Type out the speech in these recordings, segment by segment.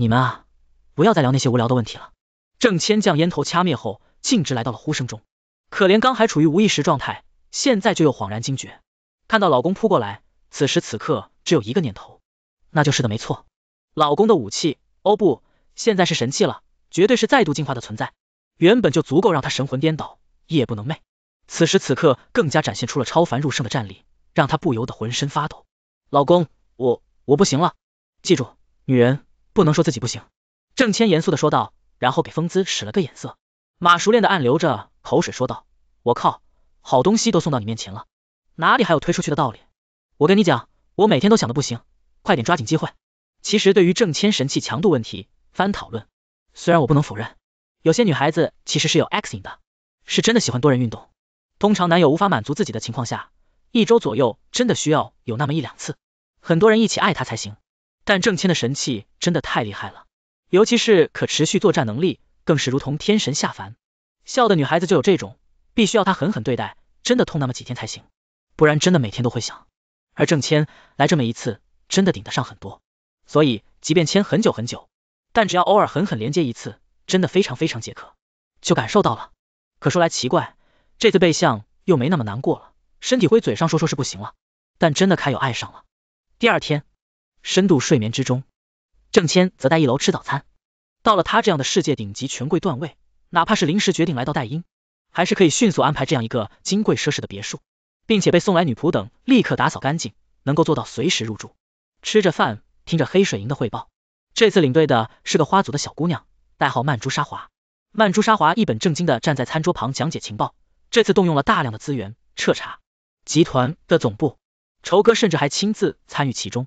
你们啊，不要再聊那些无聊的问题了。郑千将烟头掐灭后，径直来到了呼声中。可怜刚还处于无意识状态，现在就又恍然惊觉，看到老公扑过来，此时此刻只有一个念头，那就是的没错，老公的武器欧布现在是神器了，绝对是再度进化的存在，原本就足够让他神魂颠倒，夜不能寐，此时此刻更加展现出了超凡入圣的战力，让他不由得浑身发抖。老公，我我不行了，记住，女人。不能说自己不行，郑谦严肃的说道，然后给风姿使了个眼色。马熟练的暗流着口水说道，我靠，好东西都送到你面前了，哪里还有推出去的道理？我跟你讲，我每天都想的不行，快点抓紧机会。其实对于郑谦神器强度问题，翻讨论，虽然我不能否认，有些女孩子其实是有 X 型的，是真的喜欢多人运动。通常男友无法满足自己的情况下，一周左右真的需要有那么一两次，很多人一起爱他才行。但郑千的神器真的太厉害了，尤其是可持续作战能力，更是如同天神下凡。笑的女孩子就有这种，必须要他狠狠对待，真的痛那么几天才行，不然真的每天都会想。而郑千来这么一次，真的顶得上很多，所以即便签很久很久，但只要偶尔狠狠连接一次，真的非常非常解渴，就感受到了。可说来奇怪，这次背向又没那么难过了，身体灰嘴上说说是不行了，但真的开有爱上了。第二天。深度睡眠之中，郑谦则在一楼吃早餐。到了他这样的世界顶级权贵段位，哪怕是临时决定来到戴英，还是可以迅速安排这样一个金贵奢侈的别墅，并且被送来女仆等立刻打扫干净，能够做到随时入住。吃着饭，听着黑水营的汇报。这次领队的是个花组的小姑娘，代号曼珠沙华。曼珠沙华一本正经地站在餐桌旁讲解情报。这次动用了大量的资源，彻查集团的总部。仇哥甚至还亲自参与其中。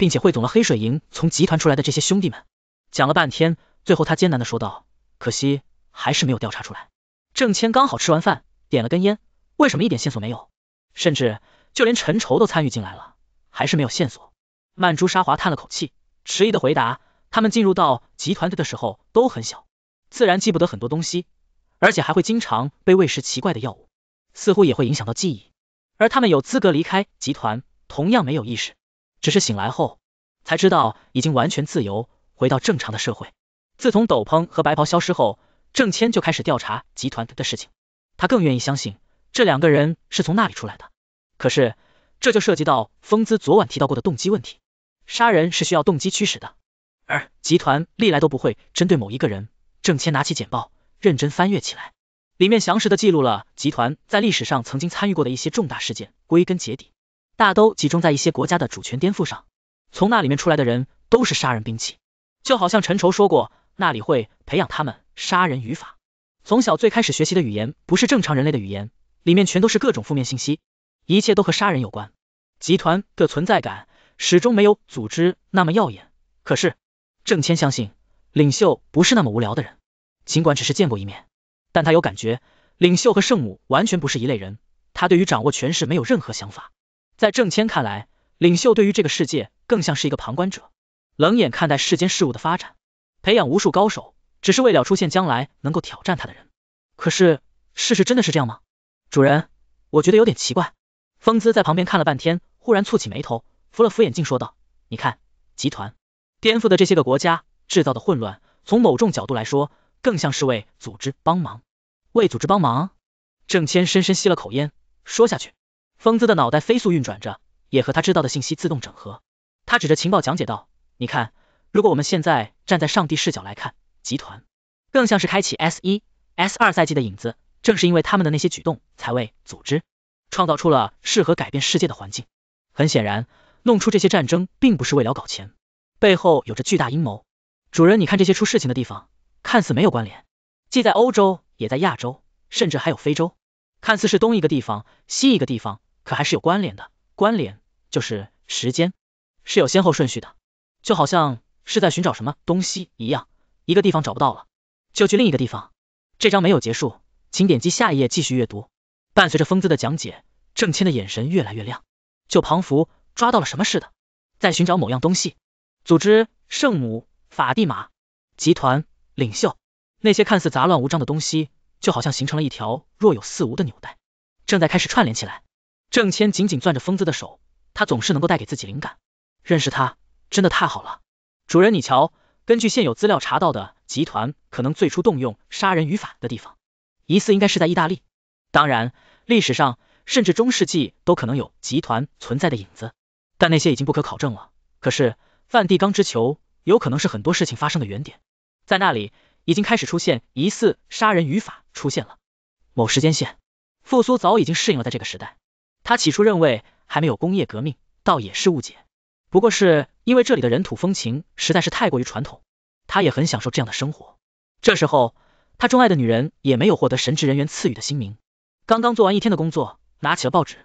并且汇总了黑水营从集团出来的这些兄弟们，讲了半天，最后他艰难的说道：“可惜还是没有调查出来。”郑谦刚好吃完饭，点了根烟。为什么一点线索没有？甚至就连陈愁都参与进来了，还是没有线索。曼珠沙华叹了口气，迟疑的回答：“他们进入到集团队的时候都很小，自然记不得很多东西，而且还会经常被喂食奇怪的药物，似乎也会影响到记忆。而他们有资格离开集团，同样没有意识。”只是醒来后，才知道已经完全自由，回到正常的社会。自从斗篷和白袍消失后，郑谦就开始调查集团的事情。他更愿意相信这两个人是从那里出来的。可是，这就涉及到风姿昨晚提到过的动机问题。杀人是需要动机驱使的，而集团历来都不会针对某一个人。郑谦拿起简报，认真翻阅起来，里面详实的记录了集团在历史上曾经参与过的一些重大事件。归根结底。大都集中在一些国家的主权颠覆上，从那里面出来的人都是杀人兵器，就好像陈愁说过，那里会培养他们杀人语法。从小最开始学习的语言不是正常人类的语言，里面全都是各种负面信息，一切都和杀人有关。集团的存在感始终没有组织那么耀眼，可是郑谦相信领袖不是那么无聊的人，尽管只是见过一面，但他有感觉，领袖和圣母完全不是一类人，他对于掌握权势没有任何想法。在郑谦看来，领袖对于这个世界更像是一个旁观者，冷眼看待世间事物的发展，培养无数高手，只是为了出现将来能够挑战他的人。可是，事实真的是这样吗？主人，我觉得有点奇怪。风姿在旁边看了半天，忽然蹙起眉头，扶了扶眼镜，说道：“你看，集团颠覆的这些个国家，制造的混乱，从某种角度来说，更像是为组织帮忙。为组织帮忙？”郑谦深深吸了口烟，说下去。风姿的脑袋飞速运转着，也和他知道的信息自动整合。他指着情报讲解道：“你看，如果我们现在站在上帝视角来看，集团更像是开启 S 一、S 二赛季的影子。正是因为他们的那些举动，才为组织创造出了适合改变世界的环境。很显然，弄出这些战争并不是为了搞钱，背后有着巨大阴谋。主人，你看这些出事情的地方，看似没有关联，既在欧洲，也在亚洲，甚至还有非洲，看似是东一个地方，西一个地方。”可还是有关联的，关联就是时间，是有先后顺序的，就好像是在寻找什么东西一样，一个地方找不到了，就去另一个地方。这章没有结束，请点击下一页继续阅读。伴随着风姿的讲解，郑谦的眼神越来越亮，就庞福抓到了什么似的，在寻找某样东西。组织圣母法蒂玛集团领袖，那些看似杂乱无章的东西，就好像形成了一条若有似无的纽带，正在开始串联起来。郑谦紧紧攥着疯子的手，他总是能够带给自己灵感。认识他真的太好了，主人你瞧，根据现有资料查到的，集团可能最初动用杀人语法的地方，疑似应该是在意大利。当然，历史上甚至中世纪都可能有集团存在的影子，但那些已经不可考证了。可是梵蒂冈之囚有可能是很多事情发生的原点，在那里已经开始出现疑似杀人语法出现了。某时间线，复苏早已经适应了在这个时代。他起初认为还没有工业革命，倒也是误解。不过是因为这里的人土风情实在是太过于传统，他也很享受这样的生活。这时候，他钟爱的女人也没有获得神职人员赐予的新名。刚刚做完一天的工作，拿起了报纸，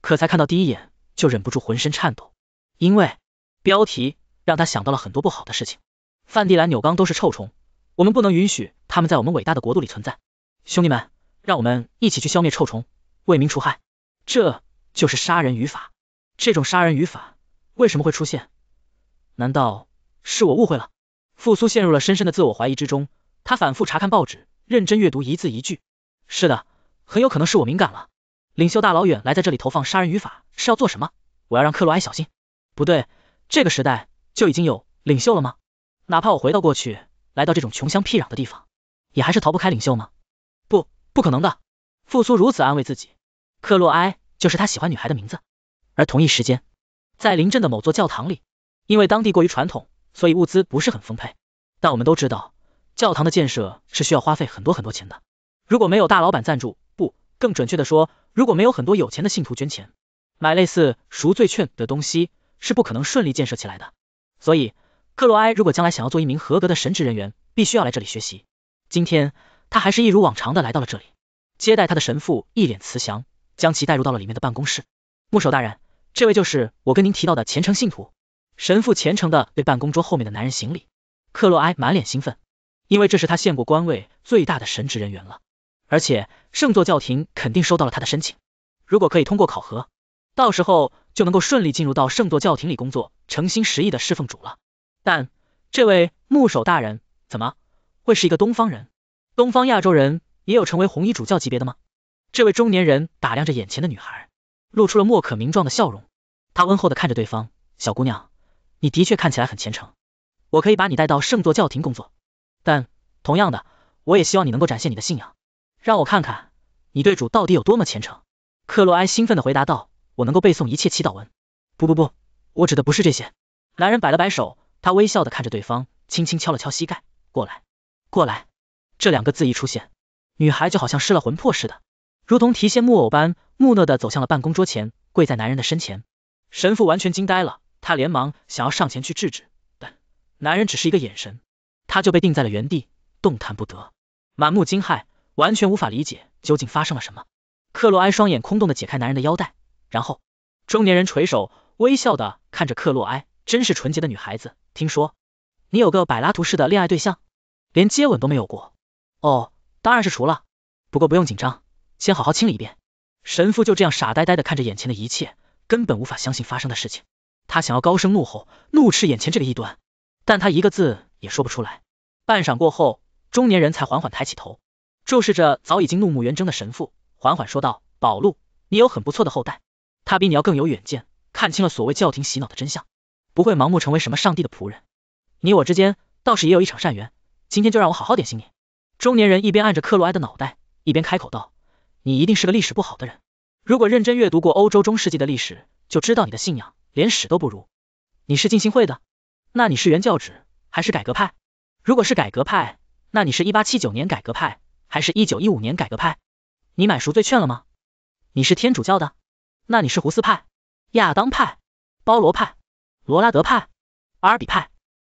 可才看到第一眼就忍不住浑身颤抖，因为标题让他想到了很多不好的事情。范蒂兰纽刚都是臭虫，我们不能允许他们在我们伟大的国度里存在。兄弟们，让我们一起去消灭臭虫，为民除害。这就是杀人语法，这种杀人语法为什么会出现？难道是我误会了？复苏陷入了深深的自我怀疑之中，他反复查看报纸，认真阅读一字一句。是的，很有可能是我敏感了。领袖大老远来在这里投放杀人语法是要做什么？我要让克洛埃小心。不对，这个时代就已经有领袖了吗？哪怕我回到过去，来到这种穷乡僻壤的地方，也还是逃不开领袖吗？不，不可能的。复苏如此安慰自己。克洛埃就是他喜欢女孩的名字，而同一时间，在林镇的某座教堂里，因为当地过于传统，所以物资不是很丰沛。但我们都知道，教堂的建设是需要花费很多很多钱的。如果没有大老板赞助，不，更准确的说，如果没有很多有钱的信徒捐钱买类似赎罪券的东西，是不可能顺利建设起来的。所以，克洛埃如果将来想要做一名合格的神职人员，必须要来这里学习。今天，他还是一如往常的来到了这里。接待他的神父一脸慈祥。将其带入到了里面的办公室，木首大人，这位就是我跟您提到的虔诚信徒。神父虔诚的对办公桌后面的男人行礼。克洛埃满脸兴奋，因为这是他献过官位最大的神职人员了，而且圣座教廷肯定收到了他的申请，如果可以通过考核，到时候就能够顺利进入到圣座教廷里工作，诚心实意的侍奉主了。但这位牧首大人，怎么会是一个东方人？东方亚洲人也有成为红衣主教级别的吗？这位中年人打量着眼前的女孩，露出了莫可名状的笑容。他温厚的看着对方，小姑娘，你的确看起来很虔诚。我可以把你带到圣座教廷工作，但同样的，我也希望你能够展现你的信仰，让我看看你对主到底有多么虔诚。克洛埃兴奋的回答道：“我能够背诵一切祈祷文。”不不不，我指的不是这些。男人摆了摆手，他微笑的看着对方，轻轻敲了敲膝盖，过来，过来。这两个字一出现，女孩就好像失了魂魄似的。如同提线木偶般木讷的走向了办公桌前，跪在男人的身前。神父完全惊呆了，他连忙想要上前去制止，但男人只是一个眼神，他就被定在了原地，动弹不得，满目惊骇，完全无法理解究竟发生了什么。克洛埃双眼空洞的解开男人的腰带，然后中年人垂手微笑的看着克洛埃，真是纯洁的女孩子。听说你有个柏拉图式的恋爱对象，连接吻都没有过。哦，当然是除了，不过不用紧张。先好好清理一遍。神父就这样傻呆呆地看着眼前的一切，根本无法相信发生的事情。他想要高声怒吼，怒斥眼前这个异端，但他一个字也说不出来。半晌过后，中年人才缓缓抬起头，注视着早已经怒目圆睁的神父，缓缓说道：“宝路，你有很不错的后代，他比你要更有远见，看清了所谓教廷洗脑的真相，不会盲目成为什么上帝的仆人。你我之间倒是也有一场善缘，今天就让我好好点醒你。”中年人一边按着克洛埃的脑袋，一边开口道。你一定是个历史不好的人。如果认真阅读过欧洲中世纪的历史，就知道你的信仰连屎都不如。你是进信会的？那你是原教旨还是改革派？如果是改革派，那你是一八七九年改革派，还是一九一五年改革派？你买赎罪券了吗？你是天主教的？那你是胡斯派、亚当派、包罗派、罗拉德派、阿尔比派、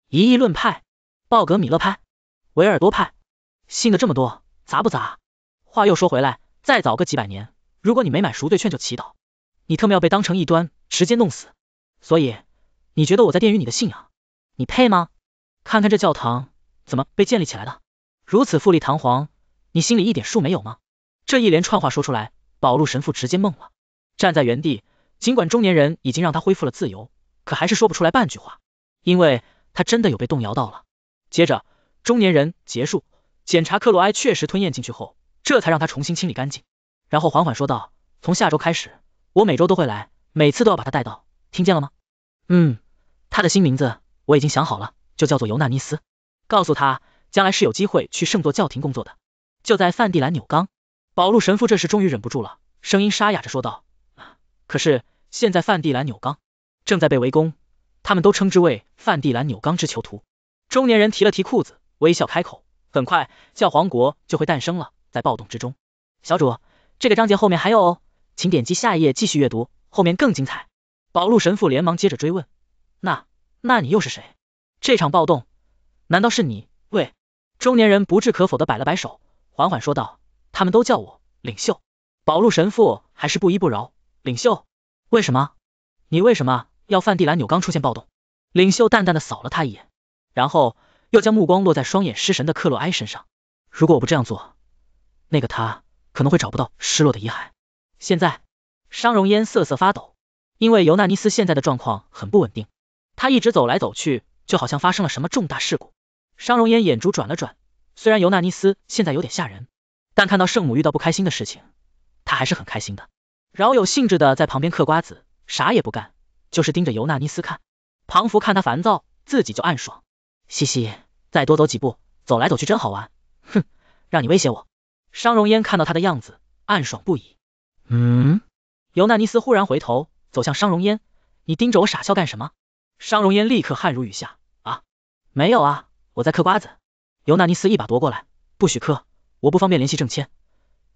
一义论派、鲍格米勒派、维尔多派？信的这么多，杂不杂？话又说回来。再早个几百年，如果你没买赎罪券就祈祷，你特么要被当成异端直接弄死。所以你觉得我在玷污你的信仰？你配吗？看看这教堂怎么被建立起来的，如此富丽堂皇，你心里一点数没有吗？这一连串话说出来，宝路神父直接懵了，站在原地。尽管中年人已经让他恢复了自由，可还是说不出来半句话，因为他真的有被动摇到了。接着，中年人结束检查克洛埃确实吞咽进去后。这才让他重新清理干净，然后缓缓说道：“从下周开始，我每周都会来，每次都要把他带到，听见了吗？”“嗯，他的新名字我已经想好了，就叫做尤纳尼斯。告诉他，将来是有机会去圣座教廷工作的，就在范蒂兰纽冈。”保路神父这时终于忍不住了，声音沙哑着说道：“可是现在范蒂兰纽冈正在被围攻，他们都称之为范蒂兰纽冈之囚徒。”中年人提了提裤子，微笑开口：“很快，教皇国就会诞生了。”在暴动之中，小主，这个章节后面还有哦，请点击下一页继续阅读，后面更精彩。保路神父连忙接着追问，那那你又是谁？这场暴动难道是你？喂，中年人不置可否的摆了摆手，缓缓说道，他们都叫我领袖。保路神父还是不依不饶，领袖，为什么？你为什么要梵蒂兰纽刚出现暴动？领袖淡淡的扫了他一眼，然后又将目光落在双眼失神的克洛埃身上。如果我不这样做。那个他可能会找不到失落的遗骸。现在，商容烟瑟瑟发抖，因为尤纳尼斯现在的状况很不稳定。他一直走来走去，就好像发生了什么重大事故。商容烟眼珠转了转，虽然尤纳尼斯现在有点吓人，但看到圣母遇到不开心的事情，他还是很开心的，饶有兴致的在旁边嗑瓜子，啥也不干，就是盯着尤纳尼斯看。庞福看他烦躁，自己就暗爽，嘻嘻，再多走几步，走来走去真好玩，哼，让你威胁我。商容烟看到他的样子，暗爽不已。嗯，尤纳尼斯忽然回头，走向商容烟，你盯着我傻笑干什么？商容烟立刻汗如雨下。啊，没有啊，我在嗑瓜子。尤纳尼斯一把夺过来，不许嗑，我不方便联系郑谦，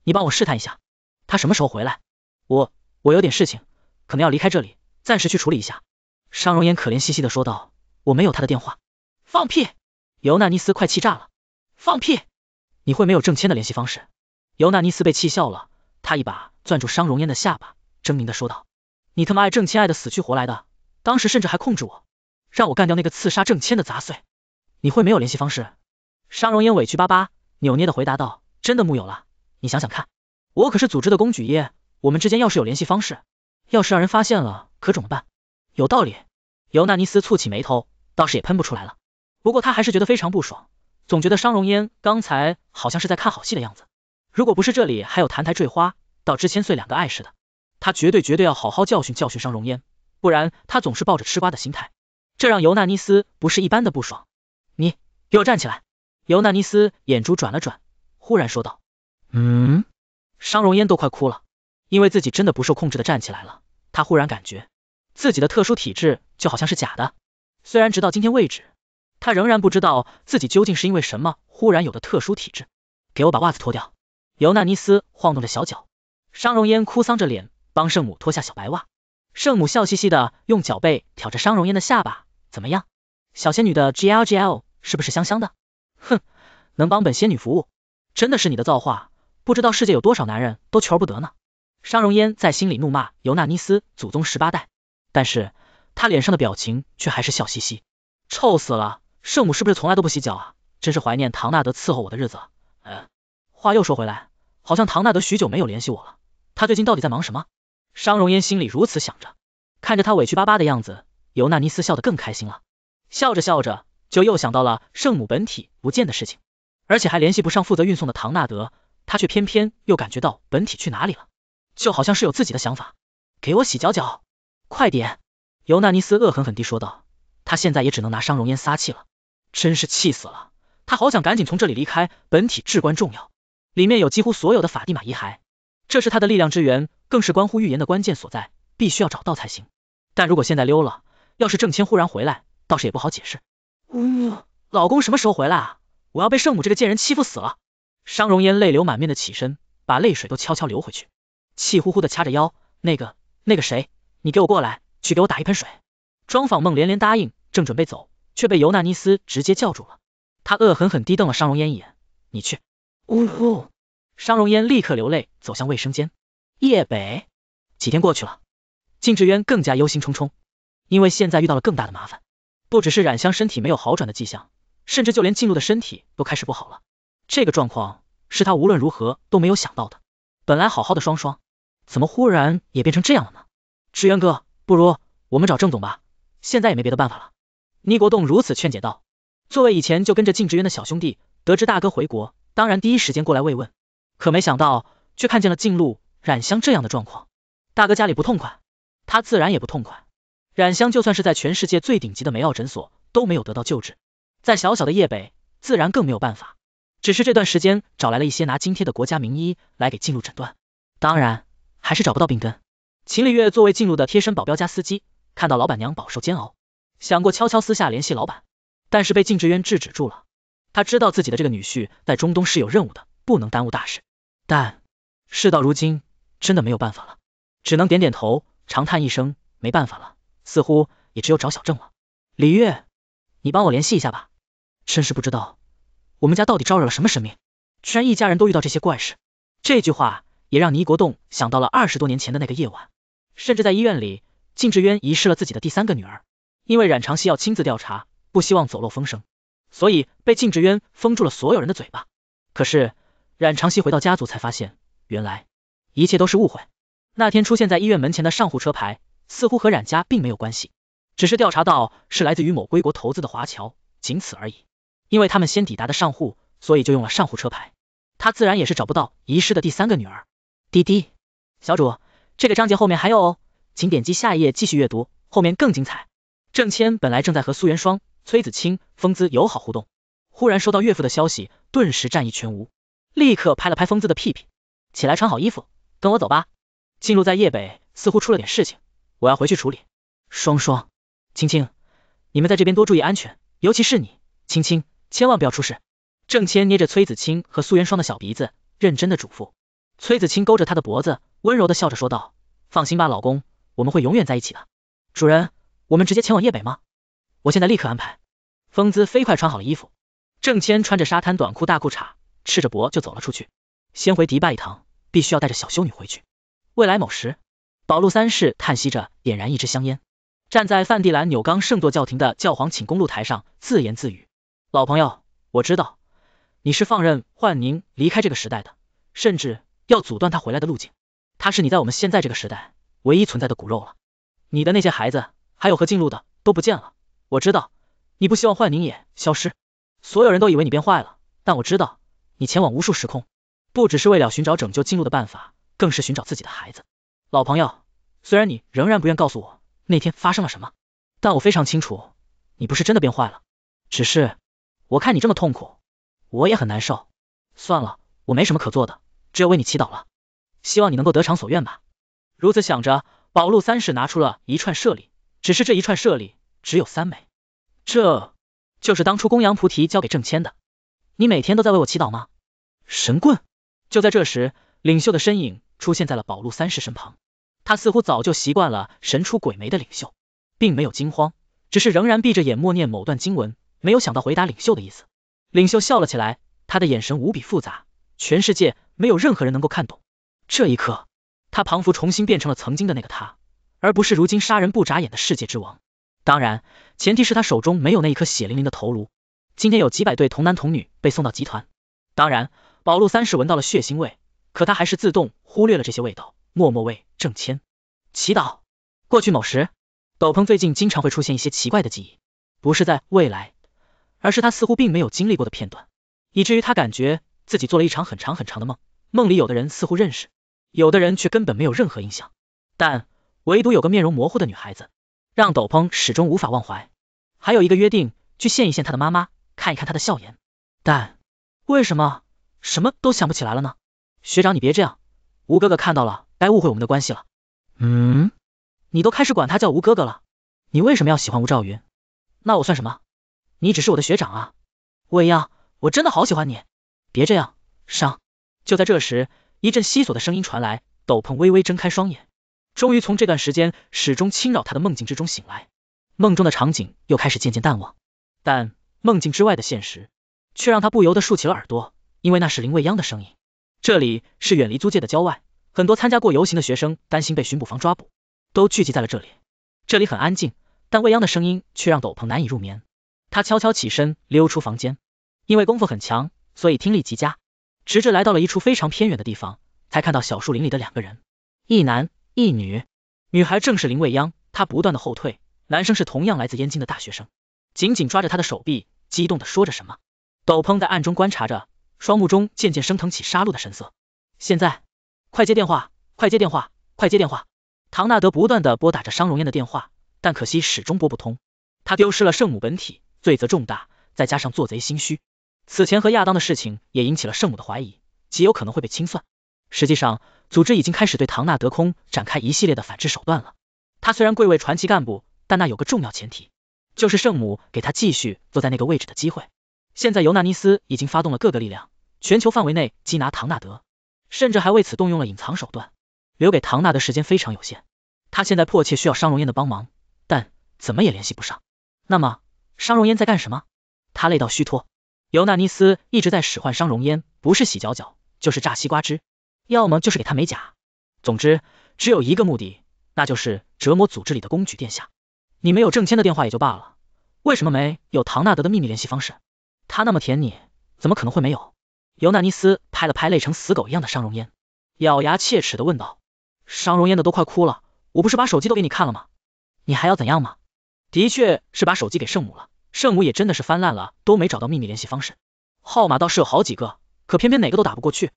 你帮我试探一下，他什么时候回来？我我有点事情，可能要离开这里，暂时去处理一下。商容烟可怜兮兮的说道，我没有他的电话。放屁！尤纳尼斯快气炸了，放屁！你会没有郑谦的联系方式？尤纳尼斯被气笑了，他一把攥住商容烟的下巴，狰狞的说道：“你他妈爱郑谦爱的死去活来的，当时甚至还控制我，让我干掉那个刺杀郑谦的杂碎。”你会没有联系方式？商容烟委屈巴巴，扭捏的回答道：“真的木有了，你想想看，我可是组织的工具耶，我们之间要是有联系方式，要是让人发现了，可怎么办？”有道理，尤纳尼斯蹙起眉头，倒是也喷不出来了，不过他还是觉得非常不爽。总觉得商容烟刚才好像是在看好戏的样子，如果不是这里还有澹台坠花、到之千岁两个碍事的，他绝对绝对要好好教训教训商容烟，不然他总是抱着吃瓜的心态，这让尤纳尼斯不是一般的不爽。你给我站起来！尤纳尼斯眼珠转了转，忽然说道。嗯，商容烟都快哭了，因为自己真的不受控制的站起来了，他忽然感觉自己的特殊体质就好像是假的，虽然直到今天为止。他仍然不知道自己究竟是因为什么忽然有的特殊体质。给我把袜子脱掉。尤纳尼斯晃动着小脚，商容烟哭丧着脸帮圣母脱下小白袜。圣母笑嘻嘻的用脚背挑着商容烟的下巴，怎么样，小仙女的 G L G L 是不是香香的？哼，能帮本仙女服务，真的是你的造化。不知道世界有多少男人都求而不得呢。商容烟在心里怒骂尤纳尼斯祖宗十八代，但是他脸上的表情却还是笑嘻嘻。臭死了！圣母是不是从来都不洗脚啊？真是怀念唐纳德伺候我的日子。嗯，话又说回来，好像唐纳德许久没有联系我了。他最近到底在忙什么？商容烟心里如此想着，看着他委屈巴巴的样子，尤纳尼斯笑得更开心了。笑着笑着，就又想到了圣母本体不见的事情，而且还联系不上负责运送的唐纳德，他却偏偏又感觉到本体去哪里了，就好像是有自己的想法。给我洗脚脚，快点！尤纳尼斯恶狠狠地说道。他现在也只能拿商容烟撒气了。真是气死了，他好想赶紧从这里离开。本体至关重要，里面有几乎所有的法蒂玛遗骸，这是他的力量之源，更是关乎预言的关键所在，必须要找到才行。但如果现在溜了，要是郑谦忽然回来，倒是也不好解释。呜，老公什么时候回来啊？我要被圣母这个贱人欺负死了！商容烟泪流满面的起身，把泪水都悄悄流回去，气呼呼的掐着腰。那个、那个谁，你给我过来，去给我打一盆水。庄访梦连连答应，正准备走。却被尤纳尼斯直接叫住了，他恶狠狠地瞪了商容烟一眼，你去。呜呼！商容烟立刻流泪走向卫生间。叶北，几天过去了，靳志渊更加忧心忡忡，因为现在遇到了更大的麻烦，不只是冉香身体没有好转的迹象，甚至就连进入的身体都开始不好了。这个状况是他无论如何都没有想到的，本来好好的双双，怎么忽然也变成这样了呢？志渊哥，不如我们找郑总吧，现在也没别的办法了。倪国栋如此劝解道：“作为以前就跟着靳志员的小兄弟，得知大哥回国，当然第一时间过来慰问。可没想到，却看见了靳路、冉香这样的状况。大哥家里不痛快，他自然也不痛快。冉香就算是在全世界最顶级的梅奥诊所都没有得到救治，在小小的叶北，自然更没有办法。只是这段时间找来了一些拿津贴的国家名医来给靳入诊断，当然还是找不到病根。秦礼月作为靳入的贴身保镖加司机，看到老板娘饱受煎熬。”想过悄悄私下联系老板，但是被靳志渊制止住了。他知道自己的这个女婿在中东是有任务的，不能耽误大事。但事到如今，真的没有办法了，只能点点头，长叹一声，没办法了。似乎也只有找小郑了。李月，你帮我联系一下吧。真是不知道我们家到底招惹了什么神明，居然一家人都遇到这些怪事。这句话也让倪国栋想到了二十多年前的那个夜晚，甚至在医院里，靳志渊遗失了自己的第三个女儿。因为冉长熙要亲自调查，不希望走漏风声，所以被靳志渊封住了所有人的嘴巴。可是冉长熙回到家族才发现，原来一切都是误会。那天出现在医院门前的上户车牌，似乎和冉家并没有关系，只是调查到是来自于某归国投资的华侨，仅此而已。因为他们先抵达的上户，所以就用了上户车牌。他自然也是找不到遗失的第三个女儿。滴滴，小主，这个章节后面还有哦，请点击下一页继续阅读，后面更精彩。郑谦本来正在和苏元双、崔子清、风姿友好互动，忽然收到岳父的消息，顿时战意全无，立刻拍了拍风姿的屁屁，起来穿好衣服，跟我走吧。进入在叶北似乎出了点事情，我要回去处理。双双、青青，你们在这边多注意安全，尤其是你，青青，千万不要出事。郑谦捏着崔子清和苏元双的小鼻子，认真的嘱咐。崔子清勾着他的脖子，温柔的笑着说道：“放心吧，老公，我们会永远在一起的。”主人。我们直接前往叶北吗？我现在立刻安排。风姿飞快穿好了衣服，郑谦穿着沙滩短裤、大裤衩，赤着脖就走了出去。先回迪拜一趟，必须要带着小修女回去。未来某时，宝路三世叹息着点燃一支香烟，站在梵蒂兰纽刚圣座教廷的教皇寝宫露台上自言自语：“老朋友，我知道你是放任幻宁离开这个时代的，甚至要阻断他回来的路径。他是你在我们现在这个时代唯一存在的骨肉了。你的那些孩子……”还有和进路的都不见了。我知道你不希望幻影也消失，所有人都以为你变坏了，但我知道你前往无数时空，不只是为了寻找拯救进路的办法，更是寻找自己的孩子。老朋友，虽然你仍然不愿告诉我那天发生了什么，但我非常清楚，你不是真的变坏了，只是我看你这么痛苦，我也很难受。算了，我没什么可做的，只有为你祈祷了，希望你能够得偿所愿吧。如此想着，宝路三世拿出了一串舍利。只是这一串舍利只有三枚，这就是当初公羊菩提交给郑谦的。你每天都在为我祈祷吗？神棍！就在这时，领袖的身影出现在了宝路三世身旁，他似乎早就习惯了神出鬼没的领袖，并没有惊慌，只是仍然闭着眼默念某段经文。没有想到回答领袖的意思，领袖笑了起来，他的眼神无比复杂，全世界没有任何人能够看懂。这一刻，他仿佛重新变成了曾经的那个他。而不是如今杀人不眨眼的世界之王。当然，前提是他手中没有那一颗血淋淋的头颅。今天有几百对童男童女被送到集团。当然，宝路三世闻到了血腥味，可他还是自动忽略了这些味道，默默为郑谦祈祷。过去某时，斗篷最近经常会出现一些奇怪的记忆，不是在未来，而是他似乎并没有经历过的片段，以至于他感觉自己做了一场很长很长的梦。梦里有的人似乎认识，有的人却根本没有任何印象。但唯独有个面容模糊的女孩子，让斗篷始终无法忘怀。还有一个约定，去见一见她的妈妈，看一看她的笑颜。但为什么什么都想不起来了呢？学长你别这样，吴哥哥看到了，该误会我们的关系了。嗯，你都开始管他叫吴哥哥了，你为什么要喜欢吴兆云？那我算什么？你只是我的学长啊，未央，我真的好喜欢你，别这样，伤。就在这时，一阵悉索的声音传来，斗篷微微睁开双眼。终于从这段时间始终侵扰他的梦境之中醒来，梦中的场景又开始渐渐淡忘，但梦境之外的现实却让他不由得竖起了耳朵，因为那是林未央的声音。这里是远离租界的郊外，很多参加过游行的学生担心被巡捕房抓捕，都聚集在了这里。这里很安静，但未央的声音却让斗篷难以入眠。他悄悄起身溜出房间，因为功夫很强，所以听力极佳。直至来到了一处非常偏远的地方，才看到小树林里的两个人，一男。一女，女孩正是林未央，她不断的后退。男生是同样来自燕京的大学生，紧紧抓着她的手臂，激动的说着什么。斗篷在暗中观察着，双目中渐渐升腾起杀戮的神色。现在，快接电话，快接电话，快接电话！唐纳德不断的拨打着商容燕的电话，但可惜始终拨不通。他丢失了圣母本体，罪责重大，再加上做贼心虚，此前和亚当的事情也引起了圣母的怀疑，极有可能会被清算。实际上，组织已经开始对唐纳德空展开一系列的反制手段了。他虽然贵为传奇干部，但那有个重要前提，就是圣母给他继续坐在那个位置的机会。现在尤纳尼斯已经发动了各个力量，全球范围内缉拿唐纳德，甚至还为此动用了隐藏手段，留给唐纳德时间非常有限。他现在迫切需要商容烟的帮忙，但怎么也联系不上。那么商容烟在干什么？他累到虚脱。尤纳尼斯一直在使唤商容烟，不是洗脚脚，就是榨西瓜汁。要么就是给他美甲，总之只有一个目的，那就是折磨组织里的公举殿下。你没有郑谦的电话也就罢了，为什么没有唐纳德的秘密联系方式？他那么舔你怎么可能会没有？尤纳尼斯拍了拍累成死狗一样的商容烟，咬牙切齿的问道。商容烟的都快哭了，我不是把手机都给你看了吗？你还要怎样吗？的确是把手机给圣母了，圣母也真的是翻烂了都没找到秘密联系方式，号码倒是有好几个，可偏偏哪个都打不过去。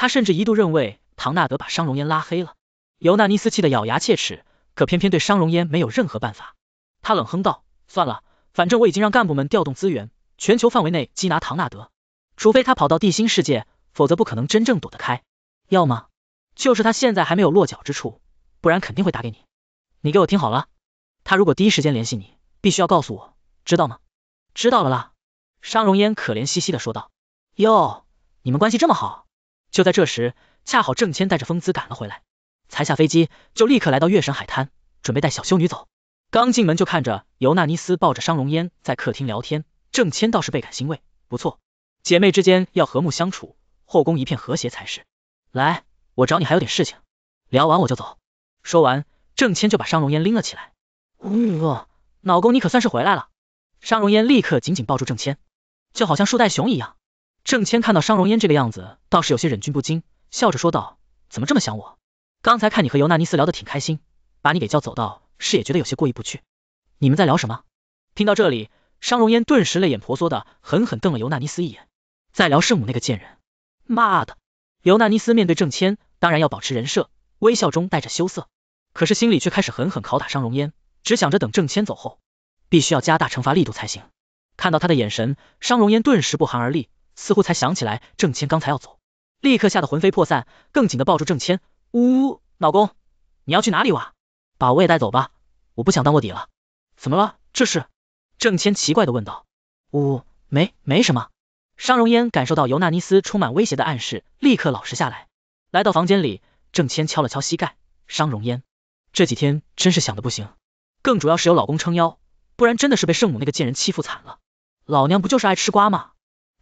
他甚至一度认为唐纳德把商容烟拉黑了，尤纳尼斯气得咬牙切齿，可偏偏对商容烟没有任何办法。他冷哼道：“算了，反正我已经让干部们调动资源，全球范围内缉拿唐纳德，除非他跑到地心世界，否则不可能真正躲得开。要么就是他现在还没有落脚之处，不然肯定会打给你。你给我听好了，他如果第一时间联系你，必须要告诉我，知道吗？”“知道了啦。”商容烟可怜兮兮的说道。“哟，你们关系这么好？”就在这时，恰好郑谦带着风姿赶了回来，才下飞机就立刻来到月神海滩，准备带小修女走。刚进门就看着尤娜尼斯抱着商容烟在客厅聊天，郑谦倒是倍感欣慰，不错，姐妹之间要和睦相处，后宫一片和谐才是。来，我找你还有点事情，聊完我就走。说完，郑谦就把商容烟拎了起来。呜，老公你可算是回来了。商容烟立刻紧紧抱住郑谦，就好像树袋熊一样。郑谦看到商容烟这个样子，倒是有些忍俊不禁，笑着说道：“怎么这么想我？刚才看你和尤纳尼斯聊得挺开心，把你给叫走，倒是也觉得有些过意不去。你们在聊什么？”听到这里，商容烟顿时泪眼婆娑的狠狠瞪了尤纳尼斯一眼。在聊圣母那个贱人，妈的！尤纳尼斯面对郑谦，当然要保持人设，微笑中带着羞涩，可是心里却开始狠狠拷打商容烟，只想着等郑谦走后，必须要加大惩罚力度才行。看到他的眼神，商容烟顿时不寒而栗。似乎才想起来郑谦刚才要走，立刻吓得魂飞魄散，更紧的抱住郑谦，呜，呜，老公，你要去哪里哇？把我也带走吧，我不想当卧底了。怎么了？这是？郑谦奇怪的问道。呜，没，没什么。商容烟感受到尤纳尼斯充满威胁的暗示，立刻老实下来。来到房间里，郑谦敲了敲膝盖。商容烟这几天真是想的不行，更主要是有老公撑腰，不然真的是被圣母那个贱人欺负惨了。老娘不就是爱吃瓜吗？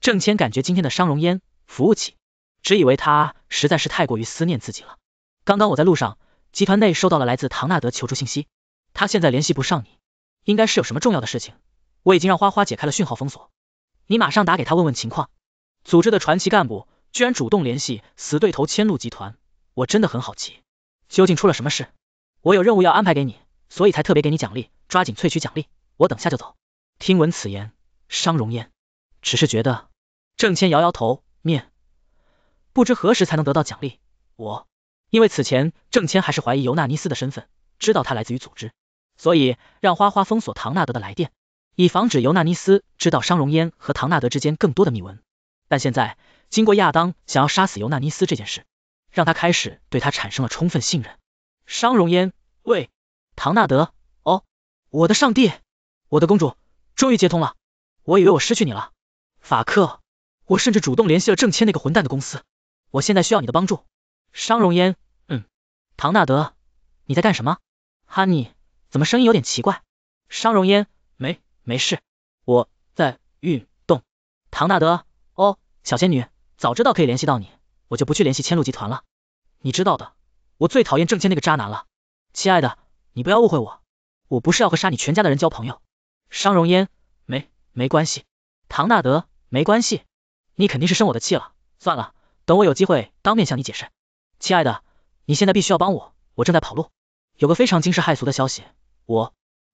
郑谦感觉今天的商容烟服务器，只以为他实在是太过于思念自己了。刚刚我在路上，集团内收到了来自唐纳德求助信息，他现在联系不上你，应该是有什么重要的事情。我已经让花花解开了讯号封锁，你马上打给他问问情况。组织的传奇干部居然主动联系死对头千路集团，我真的很好奇，究竟出了什么事。我有任务要安排给你，所以才特别给你奖励，抓紧萃取奖励。我等下就走。听闻此言，商容烟只是觉得。郑谦摇摇头，面不知何时才能得到奖励。我因为此前郑谦还是怀疑尤纳尼斯的身份，知道他来自于组织，所以让花花封锁唐纳德的来电，以防止尤纳尼斯知道商容烟和唐纳德之间更多的秘闻。但现在经过亚当想要杀死尤纳尼斯这件事，让他开始对他产生了充分信任。商容烟，喂，唐纳德，哦，我的上帝，我的公主，终于接通了，我以为我失去你了，法克。我甚至主动联系了郑千那个混蛋的公司，我现在需要你的帮助。商容烟，嗯，唐纳德，你在干什么？哈尼，怎么声音有点奇怪？商容烟，没没事，我在运动。唐纳德，哦，小仙女，早知道可以联系到你，我就不去联系千路集团了。你知道的，我最讨厌郑千那个渣男了。亲爱的，你不要误会我，我不是要和杀你全家的人交朋友。商容烟，没没关系，唐纳德，没关系。你肯定是生我的气了，算了，等我有机会当面向你解释。亲爱的，你现在必须要帮我，我正在跑路，有个非常惊世骇俗的消息，我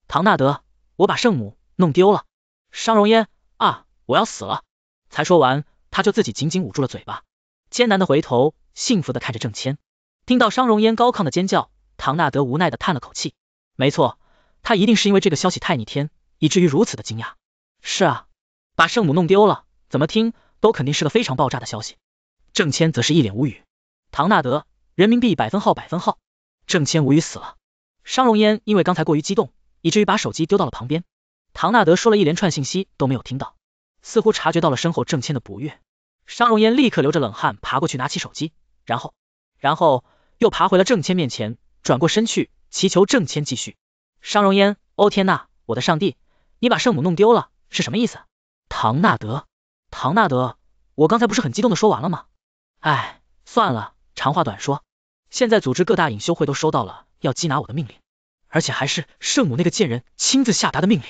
唐纳德我把圣母弄丢了，商容烟啊，我要死了！才说完，他就自己紧紧捂住了嘴巴，艰难的回头，幸福的看着郑谦。听到商容烟高亢的尖叫，唐纳德无奈的叹了口气。没错，他一定是因为这个消息太逆天，以至于如此的惊讶。是啊，把圣母弄丢了，怎么听？都肯定是个非常爆炸的消息，郑谦则是一脸无语。唐纳德，人民币百分号百分号，郑谦无语死了。商荣烟因为刚才过于激动，以至于把手机丢到了旁边。唐纳德说了一连串信息都没有听到，似乎察觉到了身后郑谦的不悦，商荣烟立刻流着冷汗爬过去拿起手机，然后，然后又爬回了郑谦面前，转过身去祈求郑谦继续。商荣烟，哦天呐，我的上帝，你把圣母弄丢了是什么意思？唐纳德。唐纳德，我刚才不是很激动的说完了吗？哎，算了，长话短说。现在组织各大隐修会都收到了要缉拿我的命令，而且还是圣母那个贱人亲自下达的命令。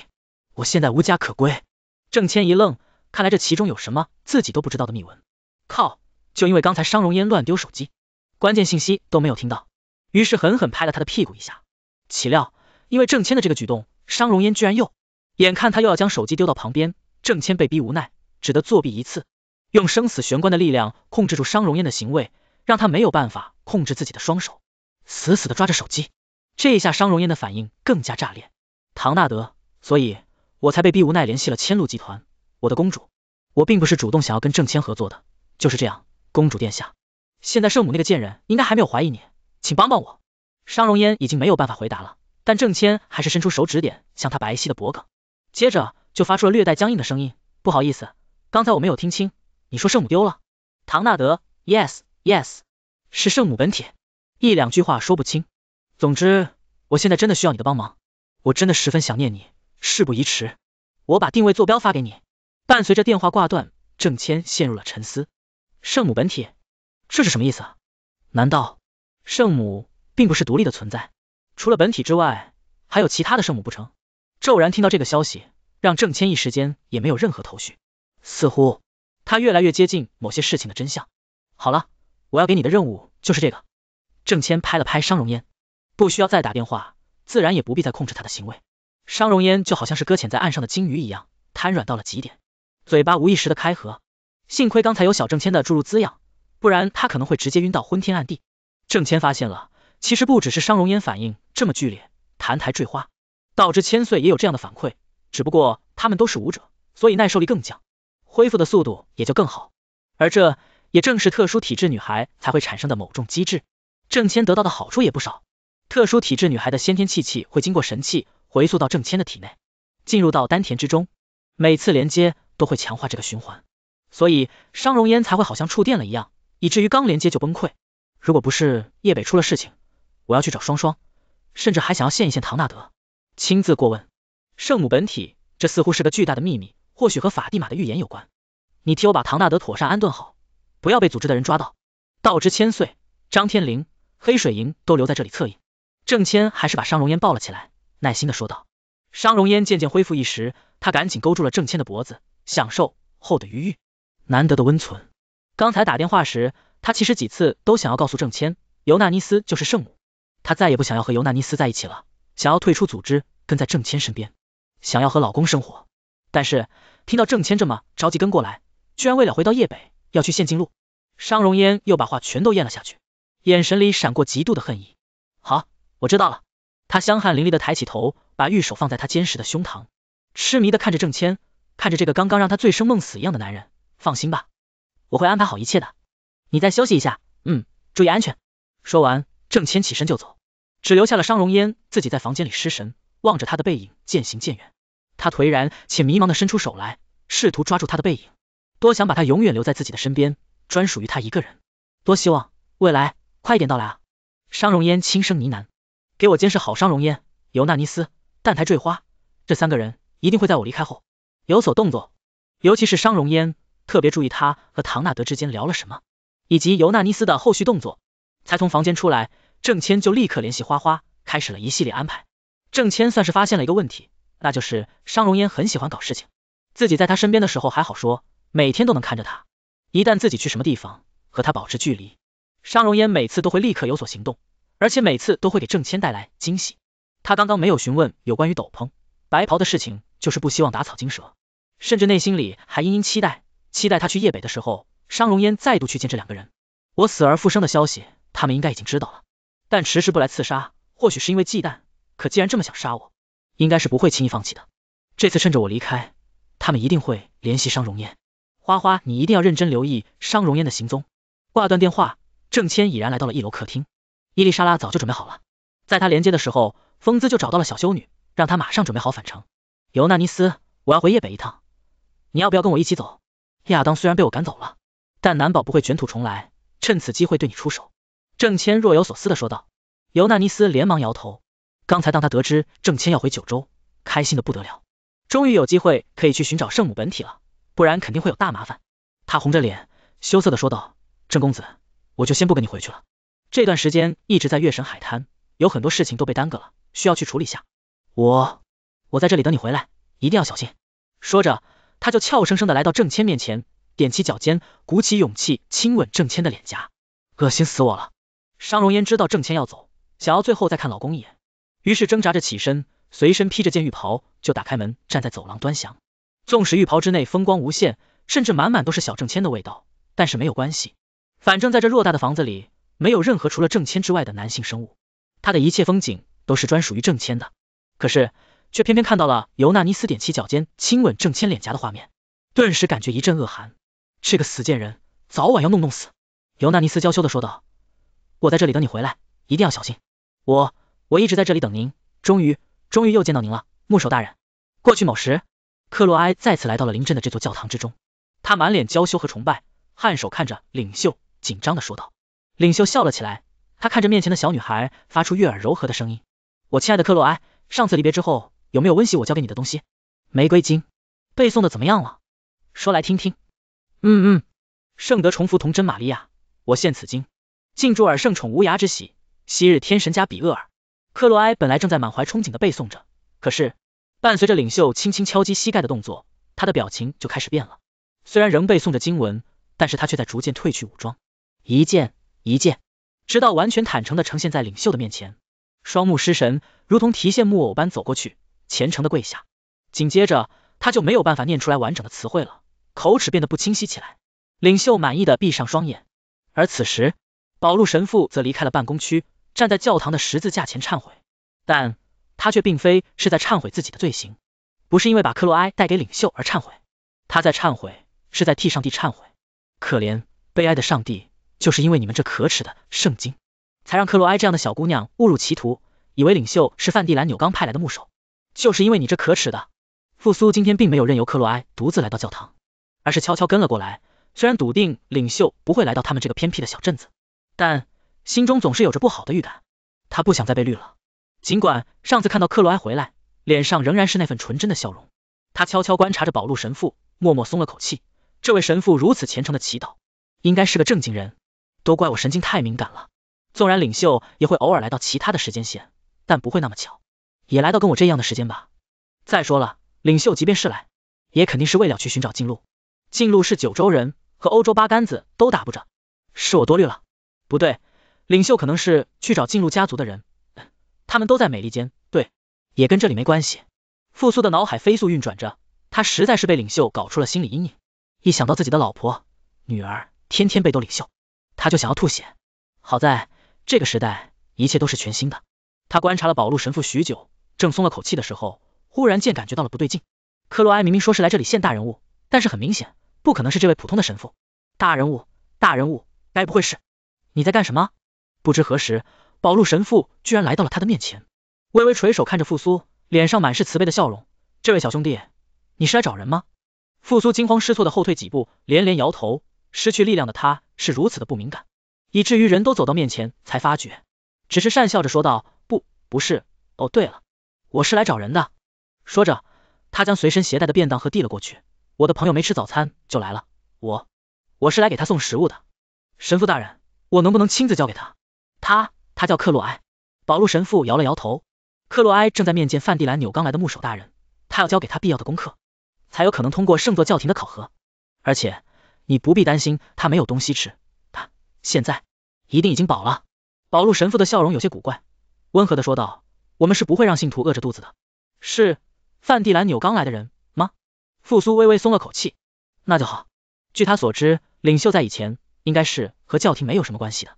我现在无家可归。郑谦一愣，看来这其中有什么自己都不知道的秘闻。靠，就因为刚才商容烟乱丢手机，关键信息都没有听到，于是狠狠拍了他的屁股一下。岂料因为郑谦的这个举动，商容烟居然又，眼看他又要将手机丢到旁边，郑谦被逼无奈。只得作弊一次，用生死玄关的力量控制住商容烟的行为，让他没有办法控制自己的双手，死死的抓着手机。这一下商容烟的反应更加炸裂。唐纳德，所以我才被逼无奈联系了千路集团，我的公主，我并不是主动想要跟郑谦合作的，就是这样，公主殿下。现在圣母那个贱人应该还没有怀疑你，请帮帮我。商容烟已经没有办法回答了，但郑谦还是伸出手指点向他白皙的脖颈，接着就发出了略带僵硬的声音，不好意思。刚才我没有听清，你说圣母丢了？唐纳德，yes yes，是圣母本体，一两句话说不清。总之，我现在真的需要你的帮忙，我真的十分想念你，事不宜迟，我把定位坐标发给你。伴随着电话挂断，郑千陷入了沉思，圣母本体，这是什么意思？难道圣母并不是独立的存在，除了本体之外，还有其他的圣母不成？骤然听到这个消息，让郑千一时间也没有任何头绪。似乎他越来越接近某些事情的真相。好了，我要给你的任务就是这个。郑谦拍了拍商容烟，不需要再打电话，自然也不必再控制他的行为。商容烟就好像是搁浅在岸上的鲸鱼一样，瘫软到了极点，嘴巴无意识的开合。幸亏刚才有小郑谦的注入滋养，不然他可能会直接晕到昏天暗地。郑谦发现了，其实不只是商容烟反应这么剧烈，澹台坠花、道之千岁也有这样的反馈，只不过他们都是武者，所以耐受力更强。恢复的速度也就更好，而这也正是特殊体质女孩才会产生的某种机制。郑千得到的好处也不少，特殊体质女孩的先天气气会经过神器回溯到郑千的体内，进入到丹田之中，每次连接都会强化这个循环，所以商容烟才会好像触电了一样，以至于刚连接就崩溃。如果不是叶北出了事情，我要去找双双，甚至还想要见一见唐纳德，亲自过问圣母本体，这似乎是个巨大的秘密。或许和法蒂玛的预言有关，你替我把唐纳德妥善安顿好，不要被组织的人抓到。道之千岁、张天灵、黑水营都留在这里策应。郑谦还是把商容烟抱了起来，耐心的说道。商容烟渐渐恢复意识，他赶紧勾住了郑谦的脖子，享受后的余韵，难得的温存。刚才打电话时，他其实几次都想要告诉郑谦，尤纳尼斯就是圣母，他再也不想要和尤纳尼斯在一起了，想要退出组织，跟在郑谦身边，想要和老公生活。但是听到郑谦这么着急跟过来，居然为了回到叶北要去陷境路，商容烟又把话全都咽了下去，眼神里闪过极度的恨意。好，我知道了。他香汗淋漓的抬起头，把玉手放在他坚实的胸膛，痴迷的看着郑谦，看着这个刚刚让他醉生梦死一样的男人。放心吧，我会安排好一切的。你再休息一下，嗯，注意安全。说完，郑谦起身就走，只留下了商容烟自己在房间里失神，望着他的背影渐行渐远。他颓然且迷茫地伸出手来，试图抓住他的背影，多想把他永远留在自己的身边，专属于他一个人。多希望未来快一点到来。啊！商容烟轻声呢喃：“给我监视好商容烟、尤纳尼斯、澹台坠花这三个人，一定会在我离开后有所动作，尤其是商容烟，特别注意他和唐纳德之间聊了什么，以及尤纳尼斯的后续动作。”才从房间出来，郑谦就立刻联系花花，开始了一系列安排。郑谦算是发现了一个问题。那就是商容烟很喜欢搞事情，自己在他身边的时候还好说，每天都能看着他。一旦自己去什么地方，和他保持距离，商容烟每次都会立刻有所行动，而且每次都会给郑谦带来惊喜。他刚刚没有询问有关于斗篷、白袍的事情，就是不希望打草惊蛇，甚至内心里还隐隐期待，期待他去叶北的时候，商容烟再度去见这两个人。我死而复生的消息，他们应该已经知道了，但迟迟不来刺杀，或许是因为忌惮。可既然这么想杀我，应该是不会轻易放弃的，这次趁着我离开，他们一定会联系商容烟。花花，你一定要认真留意商容烟的行踪。挂断电话，郑谦已然来到了一楼客厅，伊丽莎拉早就准备好了，在他连接的时候，风姿就找到了小修女，让她马上准备好返程。尤纳尼斯，我要回叶北一趟，你要不要跟我一起走？亚当虽然被我赶走了，但难保不会卷土重来，趁此机会对你出手。郑谦若有所思的说道。尤纳尼斯连忙摇头。刚才当他得知郑谦要回九州，开心的不得了，终于有机会可以去寻找圣母本体了，不然肯定会有大麻烦。他红着脸，羞涩的说道：“郑公子，我就先不跟你回去了，这段时间一直在月神海滩，有很多事情都被耽搁了，需要去处理下。我，我在这里等你回来，一定要小心。”说着，他就俏生生的来到郑谦面前，踮起脚尖，鼓起勇气亲吻郑谦的脸颊，恶心死我了。商容烟知道郑谦要走，想要最后再看老公一眼。于是挣扎着起身，随身披着件浴袍，就打开门站在走廊端详。纵使浴袍之内风光无限，甚至满满都是小郑千的味道，但是没有关系，反正在这偌大的房子里，没有任何除了郑千之外的男性生物，他的一切风景都是专属于郑千的。可是却偏偏看到了尤纳尼斯踮起脚尖亲吻郑千脸颊的画面，顿时感觉一阵恶寒。这个死贱人，早晚要弄弄死。尤纳尼斯娇羞的说道：“我在这里等你回来，一定要小心。”我。我一直在这里等您，终于，终于又见到您了，牧首大人。过去某时，克洛埃再次来到了林镇的这座教堂之中，他满脸娇羞和崇拜，颔首看着领袖，紧张的说道。领袖笑了起来，他看着面前的小女孩，发出悦耳柔和的声音：“我亲爱的克洛埃，上次离别之后，有没有温习我教给你的东西？玫瑰经背诵的怎么样了？说来听听。”“嗯嗯，圣德重福童真玛利亚，我献此经，敬祝尔圣宠无涯之喜。昔日天神加比厄尔。”克洛埃本来正在满怀憧憬的背诵着，可是伴随着领袖轻轻敲击膝盖的动作，他的表情就开始变了。虽然仍背诵着经文，但是他却在逐渐褪去武装，一件一件，直到完全坦诚的呈现在领袖的面前，双目失神，如同提线木偶般走过去，虔诚的跪下。紧接着，他就没有办法念出来完整的词汇了，口齿变得不清晰起来。领袖满意的闭上双眼，而此时，保路神父则离开了办公区。站在教堂的十字架前忏悔，但他却并非是在忏悔自己的罪行，不是因为把克洛埃带给领袖而忏悔，他在忏悔是在替上帝忏悔，可怜悲哀的上帝，就是因为你们这可耻的圣经，才让克洛埃这样的小姑娘误入歧途，以为领袖是范蒂兰纽刚派来的牧手，就是因为你这可耻的，复苏今天并没有任由克洛埃独自来到教堂，而是悄悄跟了过来，虽然笃定领袖不会来到他们这个偏僻的小镇子，但。心中总是有着不好的预感，他不想再被绿了。尽管上次看到克洛埃回来，脸上仍然是那份纯真的笑容，他悄悄观察着宝路神父，默默松了口气。这位神父如此虔诚的祈祷，应该是个正经人。都怪我神经太敏感了。纵然领袖也会偶尔来到其他的时间线，但不会那么巧也来到跟我这样的时间吧。再说了，领袖即便是来，也肯定是为了去寻找近路。近路是九州人和欧洲八竿子都打不着。是我多虑了。不对。领袖可能是去找进入家族的人，他们都在美利坚，对，也跟这里没关系。复苏的脑海飞速运转着，他实在是被领袖搞出了心理阴影，一想到自己的老婆、女儿天天被都领袖，他就想要吐血。好在这个时代一切都是全新的，他观察了保路神父许久，正松了口气的时候，忽然间感觉到了不对劲。克洛埃明明说是来这里献大人物，但是很明显不可能是这位普通的神父，大人物，大人物，该不会是？你在干什么？不知何时，保路神父居然来到了他的面前，微微垂手看着复苏，脸上满是慈悲的笑容。这位小兄弟，你是来找人吗？复苏惊慌失措的后退几步，连连摇头。失去力量的他是如此的不敏感，以至于人都走到面前才发觉，只是讪笑着说道：不，不是。哦，对了，我是来找人的。说着，他将随身携带的便当盒递了过去。我的朋友没吃早餐就来了，我，我是来给他送食物的。神父大人，我能不能亲自交给他？他他叫克洛埃，保路神父摇了摇头。克洛埃正在面见范蒂兰纽刚来的牧首大人，他要教给他必要的功课，才有可能通过圣座教廷的考核。而且你不必担心他没有东西吃，他现在一定已经饱了。保路神父的笑容有些古怪，温和的说道：“我们是不会让信徒饿着肚子的。”是范蒂兰纽刚来的人吗？复苏微微松了口气，那就好。据他所知，领袖在以前应该是和教廷没有什么关系的。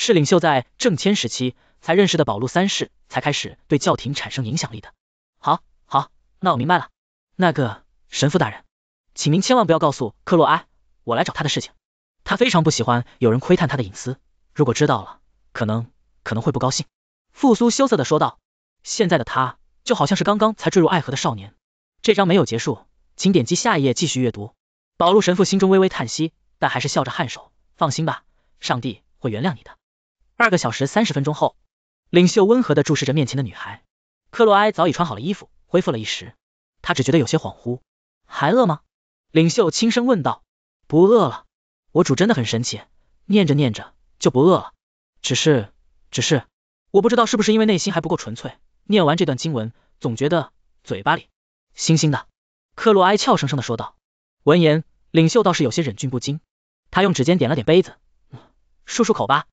是领袖在政迁时期才认识的保禄三世，才开始对教廷产生影响力的。好，好，那我明白了。那个神父大人，请您千万不要告诉克洛埃我来找他的事情，他非常不喜欢有人窥探他的隐私，如果知道了，可能可能会不高兴。复苏羞涩的说道，现在的他就好像是刚刚才坠入爱河的少年。这章没有结束，请点击下一页继续阅读。保禄神父心中微微叹息，但还是笑着颔首。放心吧，上帝会原谅你的。二个小时三十分钟后，领袖温和的注视着面前的女孩。克洛埃早已穿好了衣服，恢复了一时，他只觉得有些恍惚。还饿吗？领袖轻声问道。不饿了，我主真的很神奇，念着念着就不饿了。只是，只是，我不知道是不是因为内心还不够纯粹，念完这段经文，总觉得嘴巴里腥腥的。克洛埃俏生生的说道。闻言，领袖倒是有些忍俊不禁。他用指尖点了点杯子，漱漱口吧。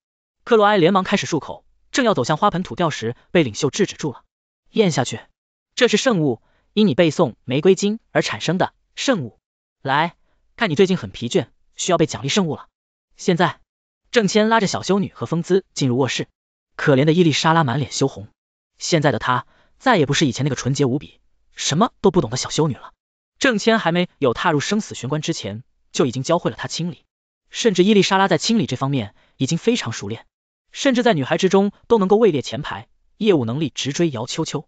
克洛埃连忙开始漱口，正要走向花盆吐掉时，被领袖制止住了。咽下去，这是圣物，因你背诵玫瑰经而产生的圣物。来看，你最近很疲倦，需要被奖励圣物了。现在，郑谦拉着小修女和风姿进入卧室。可怜的伊丽莎拉满脸羞红，现在的她再也不是以前那个纯洁无比、什么都不懂的小修女了。郑谦还没有踏入生死玄关之前，就已经教会了她清理，甚至伊丽莎拉在清理这方面已经非常熟练。甚至在女孩之中都能够位列前排，业务能力直追姚秋秋。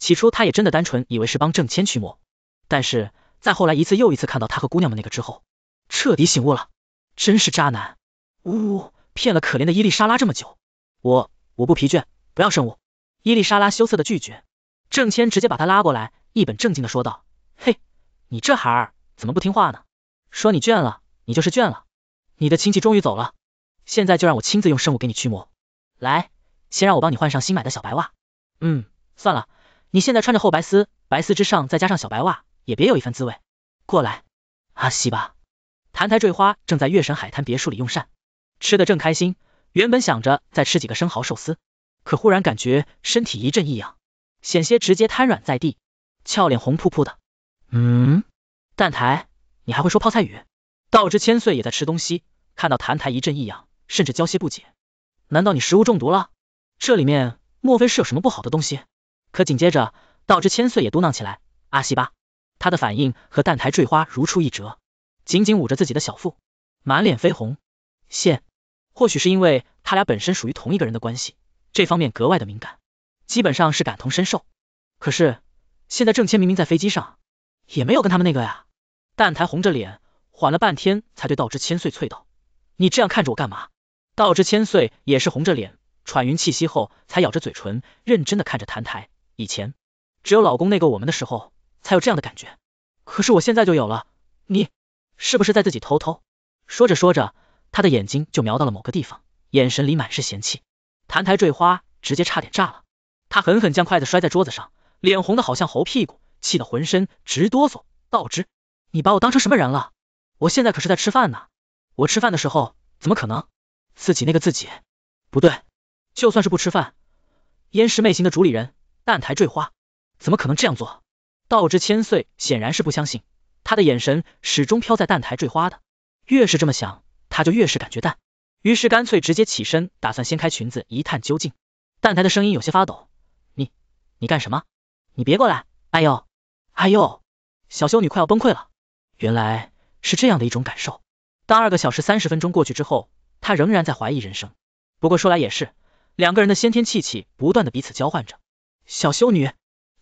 起初他也真的单纯以为是帮郑谦驱魔，但是在后来一次又一次看到他和姑娘们那个之后，彻底醒悟了，真是渣男，呜呜，骗了可怜的伊丽莎拉这么久，我我不疲倦，不要生物。伊丽莎拉羞涩的拒绝，郑谦直接把她拉过来，一本正经的说道，嘿，你这孩儿怎么不听话呢？说你倦了，你就是倦了，你的亲戚终于走了。现在就让我亲自用圣物给你驱魔，来，先让我帮你换上新买的小白袜。嗯，算了，你现在穿着厚白丝，白丝之上再加上小白袜，也别有一番滋味。过来，阿西吧。澹台坠花正在月神海滩别墅里用膳，吃的正开心，原本想着再吃几个生蚝寿司，可忽然感觉身体一阵异样，险些直接瘫软在地，俏脸红扑扑的。嗯，蛋台，你还会说泡菜语？道之千岁也在吃东西，看到澹台一阵异样。甚至娇些不解，难道你食物中毒了？这里面莫非是有什么不好的东西？可紧接着，道之千岁也嘟囔起来：“阿西吧。”他的反应和澹台坠花如出一辙，紧紧捂着自己的小腹，满脸绯红。现，或许是因为他俩本身属于同一个人的关系，这方面格外的敏感，基本上是感同身受。可是现在郑谦明明在飞机上，也没有跟他们那个呀。澹台红着脸，缓了半天才对道之千岁催道：“你这样看着我干嘛？”道之千岁也是红着脸，喘匀气息后，才咬着嘴唇，认真的看着谭台。以前只有老公那个我们的时候，才有这样的感觉。可是我现在就有了，你是不是在自己偷偷？说着说着，他的眼睛就瞄到了某个地方，眼神里满是嫌弃。谭台坠花直接差点炸了，他狠狠将筷子摔在桌子上，脸红的好像猴屁股，气得浑身直哆嗦。道之，你把我当成什么人了？我现在可是在吃饭呢，我吃饭的时候怎么可能？自己那个自己不对，就算是不吃饭，燕师妹行的主理人蛋台坠花怎么可能这样做？道之千岁显然是不相信，他的眼神始终飘在蛋台坠花的。越是这么想，他就越是感觉淡，于是干脆直接起身，打算掀开裙子一探究竟。蛋台的声音有些发抖，你你干什么？你别过来！哎呦哎呦，小修女快要崩溃了。原来是这样的一种感受。当二个小时三十分钟过去之后。他仍然在怀疑人生，不过说来也是，两个人的先天气气不断的彼此交换着。小修女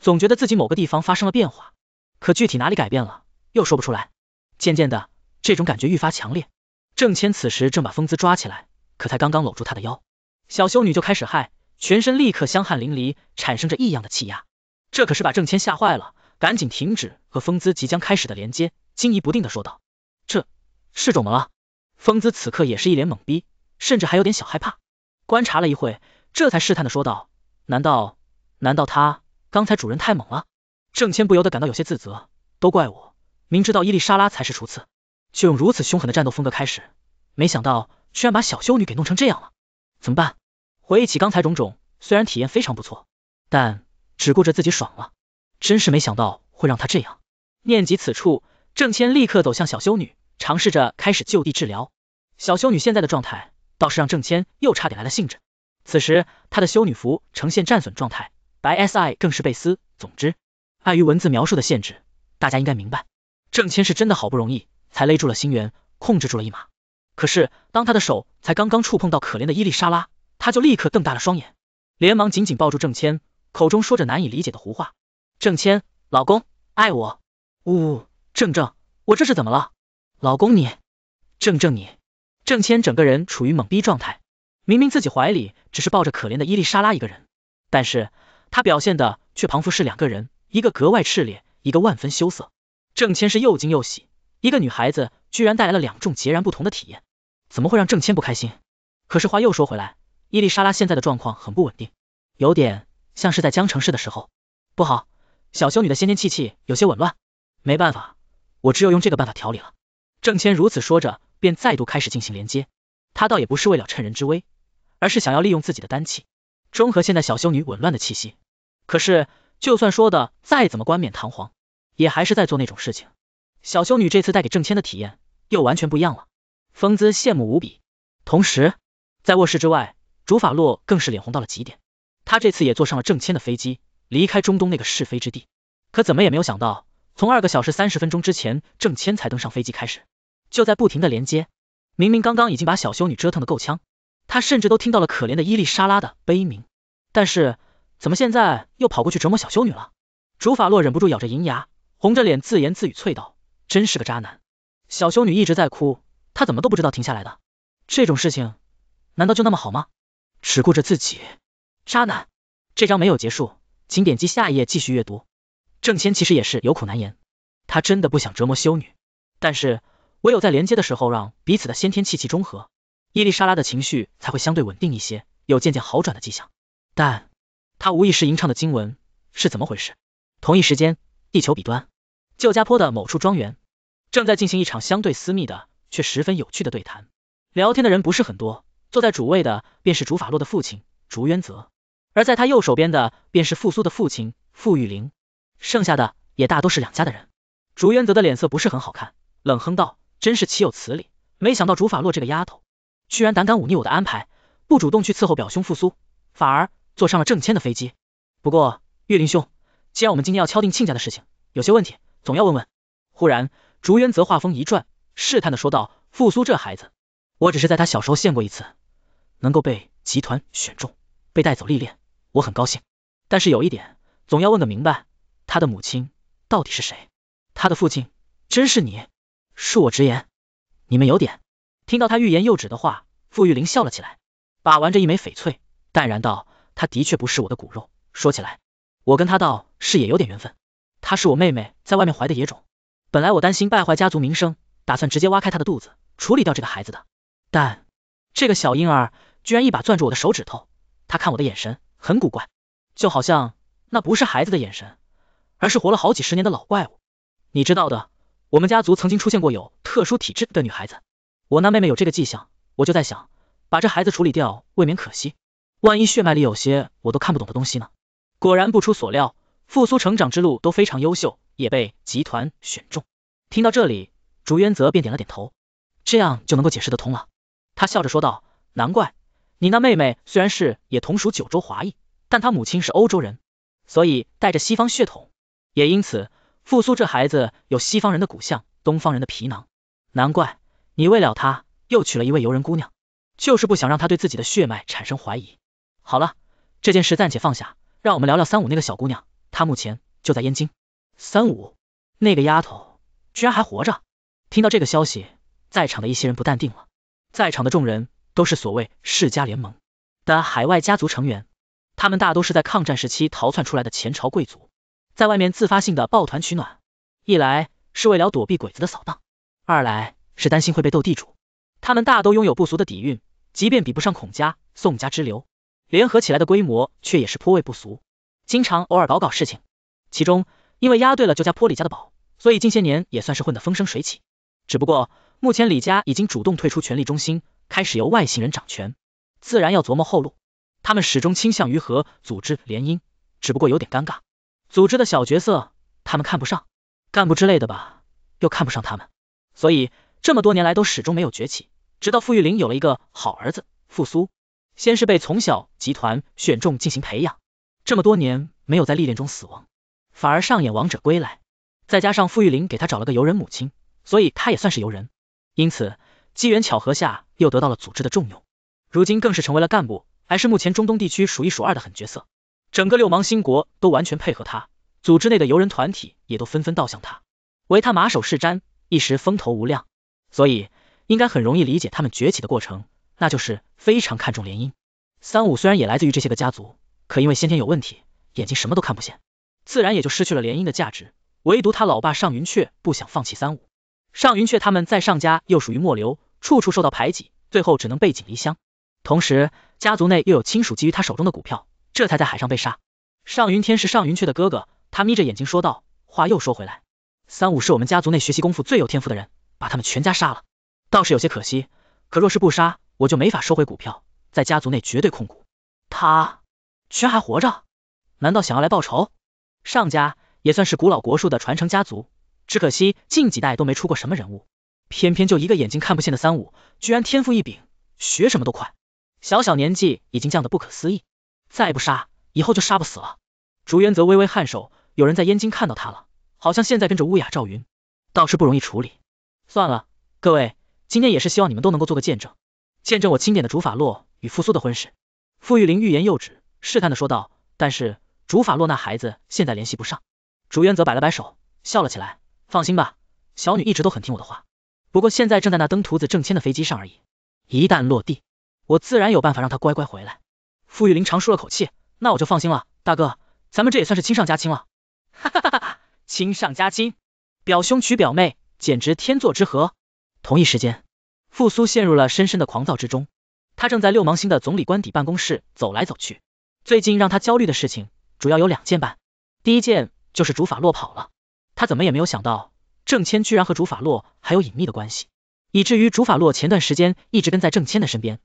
总觉得自己某个地方发生了变化，可具体哪里改变了，又说不出来。渐渐的，这种感觉愈发强烈。郑谦此时正把风姿抓起来，可才刚刚搂住他的腰，小修女就开始害，全身立刻香汗淋漓，产生着异样的气压，这可是把郑谦吓坏了，赶紧停止和风姿即将开始的连接，惊疑不定的说道：“这是怎么了？”疯子此刻也是一脸懵逼，甚至还有点小害怕。观察了一会，这才试探的说道：“难道难道他刚才主人太猛了？”郑谦不由得感到有些自责，都怪我，明知道伊丽莎拉才是厨次，却用如此凶狠的战斗风格开始，没想到居然把小修女给弄成这样了。怎么办？回忆起刚才种种，虽然体验非常不错，但只顾着自己爽了，真是没想到会让她这样。念及此处，郑谦立刻走向小修女。尝试着开始就地治疗，小修女现在的状态倒是让郑谦又差点来了兴致。此时，她的修女服呈现战损状态，白 S I 更是被撕。总之，碍于文字描述的限制，大家应该明白，郑谦是真的好不容易才勒住了心源，控制住了一马。可是，当他的手才刚刚触碰到可怜的伊丽莎拉，他就立刻瞪大了双眼，连忙紧紧抱住郑谦，口中说着难以理解的胡话。郑谦，老公，爱我，呜，郑郑，我这是怎么了？老公你，正正你，郑千整个人处于懵逼状态。明明自己怀里只是抱着可怜的伊丽莎拉一个人，但是他表现的却仿佛是两个人，一个格外炽烈，一个万分羞涩。郑千是又惊又喜，一个女孩子居然带来了两种截然不同的体验，怎么会让郑千不开心？可是话又说回来，伊丽莎拉现在的状况很不稳定，有点像是在江城市的时候，不好，小修女的先天气气有些紊乱，没办法，我只有用这个办法调理了。郑谦如此说着，便再度开始进行连接。他倒也不是为了趁人之危，而是想要利用自己的丹气，中和现在小修女紊乱的气息。可是，就算说的再怎么冠冕堂皇，也还是在做那种事情。小修女这次带给郑谦的体验又完全不一样了，风姿羡慕无比。同时，在卧室之外，竹法洛更是脸红到了极点。他这次也坐上了郑谦的飞机，离开中东那个是非之地。可怎么也没有想到，从二个小时三十分钟之前，郑谦才登上飞机开始。就在不停的连接，明明刚刚已经把小修女折腾的够呛，他甚至都听到了可怜的伊丽莎拉的悲鸣，但是怎么现在又跑过去折磨小修女了？主法洛忍不住咬着银牙，红着脸自言自语啐道，真是个渣男。小修女一直在哭，他怎么都不知道停下来？的这种事情难道就那么好吗？只顾着自己，渣男。这章没有结束，请点击下一页继续阅读。郑谦其实也是有苦难言，他真的不想折磨修女，但是。唯有在连接的时候，让彼此的先天气气中和，伊丽莎拉的情绪才会相对稳定一些，有渐渐好转的迹象。但她无意识吟唱的经文是怎么回事？同一时间，地球彼端，旧家坡的某处庄园正在进行一场相对私密的，却十分有趣的对谈。聊天的人不是很多，坐在主位的便是竹法洛的父亲竹渊泽，而在他右手边的便是复苏的父亲傅玉玲。剩下的也大都是两家的人。竹渊泽的脸色不是很好看，冷哼道。真是岂有此理！没想到竹法洛这个丫头，居然胆敢忤逆我的安排，不主动去伺候表兄复苏，反而坐上了郑谦的飞机。不过玉林兄，既然我们今天要敲定亲家的事情，有些问题总要问问。忽然，竹渊泽话锋一转，试探的说道：“复苏这孩子，我只是在他小时候见过一次，能够被集团选中，被带走历练，我很高兴。但是有一点，总要问个明白，他的母亲到底是谁？他的父亲真是你？”恕我直言，你们有点听到他欲言又止的话，傅玉玲笑了起来，把玩着一枚翡翠，淡然道：“他的确不是我的骨肉，说起来，我跟他倒是也有点缘分。他是我妹妹在外面怀的野种，本来我担心败坏家族名声，打算直接挖开他的肚子，处理掉这个孩子的。但这个小婴儿居然一把攥住我的手指头，他看我的眼神很古怪，就好像那不是孩子的眼神，而是活了好几十年的老怪物。你知道的。”我们家族曾经出现过有特殊体质的女孩子，我那妹妹有这个迹象，我就在想，把这孩子处理掉未免可惜，万一血脉里有些我都看不懂的东西呢？果然不出所料，复苏成长之路都非常优秀，也被集团选中。听到这里，竹渊泽便点了点头，这样就能够解释得通了。他笑着说道，难怪你那妹妹虽然是也同属九州华裔，但她母亲是欧洲人，所以带着西方血统，也因此。复苏这孩子有西方人的骨相，东方人的皮囊，难怪你为了他又娶了一位游人姑娘，就是不想让他对自己的血脉产生怀疑。好了，这件事暂且放下，让我们聊聊三五那个小姑娘，她目前就在燕京。三五那个丫头居然还活着，听到这个消息，在场的一些人不淡定了。在场的众人都是所谓世家联盟的海外家族成员，他们大都是在抗战时期逃窜出来的前朝贵族。在外面自发性的抱团取暖，一来是为了躲避鬼子的扫荡，二来是担心会被斗地主。他们大都拥有不俗的底蕴，即便比不上孔家、宋家之流，联合起来的规模却也是颇为不俗。经常偶尔搞搞事情，其中因为押对了就加坡李家的宝，所以近些年也算是混得风生水起。只不过目前李家已经主动退出权力中心，开始由外姓人掌权，自然要琢磨后路。他们始终倾向于和组织联姻，只不过有点尴尬。组织的小角色，他们看不上；干部之类的吧，又看不上他们，所以这么多年来都始终没有崛起。直到傅玉林有了一个好儿子，复苏，先是被从小集团选中进行培养，这么多年没有在历练中死亡，反而上演王者归来。再加上傅玉林给他找了个游人母亲，所以他也算是游人。因此机缘巧合下，又得到了组织的重用，如今更是成为了干部，还是目前中东地区数一数二的狠角色。整个六芒星国都完全配合他，组织内的游人团体也都纷纷倒向他，唯他马首是瞻，一时风头无量。所以应该很容易理解他们崛起的过程，那就是非常看重联姻。三五虽然也来自于这些个家族，可因为先天有问题，眼睛什么都看不见，自然也就失去了联姻的价值。唯独他老爸尚云雀不想放弃三五。尚云雀他们在尚家又属于末流，处处受到排挤，最后只能背井离乡。同时，家族内又有亲属觊觎他手中的股票。这才在海上被杀。尚云天是尚云雀的哥哥，他眯着眼睛说道：“话又说回来，三五是我们家族内学习功夫最有天赋的人，把他们全家杀了，倒是有些可惜。可若是不杀，我就没法收回股票，在家族内绝对控股。他居然还活着，难道想要来报仇？尚家也算是古老国术的传承家族，只可惜近几代都没出过什么人物，偏偏就一个眼睛看不见的三五，居然天赋异禀，学什么都快，小小年纪已经降得不可思议。”再不杀，以后就杀不死了。竹渊则微微颔首，有人在燕京看到他了，好像现在跟着乌雅赵云，倒是不容易处理。算了，各位，今天也是希望你们都能够做个见证，见证我钦点的竹法洛与复苏的婚事。傅玉玲欲言又止，试探的说道，但是竹法洛那孩子现在联系不上。竹渊则摆了摆手，笑了起来，放心吧，小女一直都很听我的话，不过现在正在那登徒子正签的飞机上而已，一旦落地，我自然有办法让他乖乖回来。傅玉林长舒了口气，那我就放心了，大哥，咱们这也算是亲上加亲了。哈，哈哈哈，亲上加亲，表兄娶表妹，简直天作之合。同一时间，傅苏陷入了深深的狂躁之中，他正在六芒星的总理官邸办公室走来走去。最近让他焦虑的事情主要有两件半，第一件就是竹法洛跑了，他怎么也没有想到郑谦居然和竹法洛还有隐秘的关系，以至于竹法洛前段时间一直跟在郑谦的身边。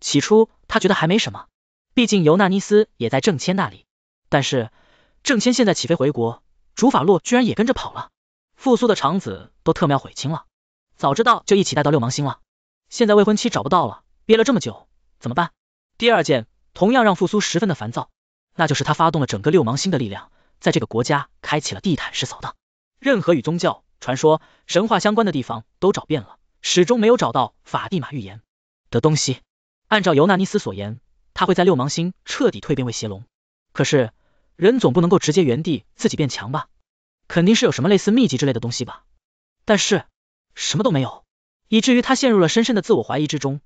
起初他觉得还没什么。毕竟尤纳尼斯也在郑谦那里，但是郑谦现在起飞回国，主法洛居然也跟着跑了，复苏的肠子都特喵悔青了，早知道就一起带到六芒星了。现在未婚妻找不到了，憋了这么久怎么办？第二件同样让复苏十分的烦躁，那就是他发动了整个六芒星的力量，在这个国家开启了地毯式扫荡，任何与宗教、传说、神话相关的地方都找遍了，始终没有找到法蒂玛预言的东西。按照尤纳尼斯所言。他会在六芒星彻底蜕变为邪龙，可是人总不能够直接原地自己变强吧？肯定是有什么类似秘籍之类的东西吧？但是什么都没有，以至于他陷入了深深的自我怀疑之中。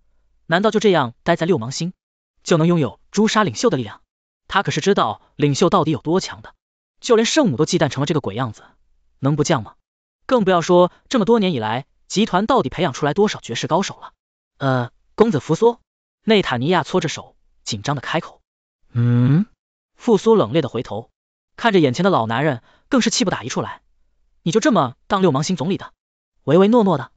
难道就这样待在六芒星就能拥有诛杀领袖的力量？他可是知道领袖到底有多强的，就连圣母都忌惮成了这个鬼样子，能不降吗？更不要说这么多年以来，集团到底培养出来多少绝世高手了。公子扶苏，内塔尼亚搓着手。紧张的开口，嗯，复苏冷冽的回头，看着眼前的老男人，更是气不打一处来。你就这么当六芒星总理的，唯唯诺诺的。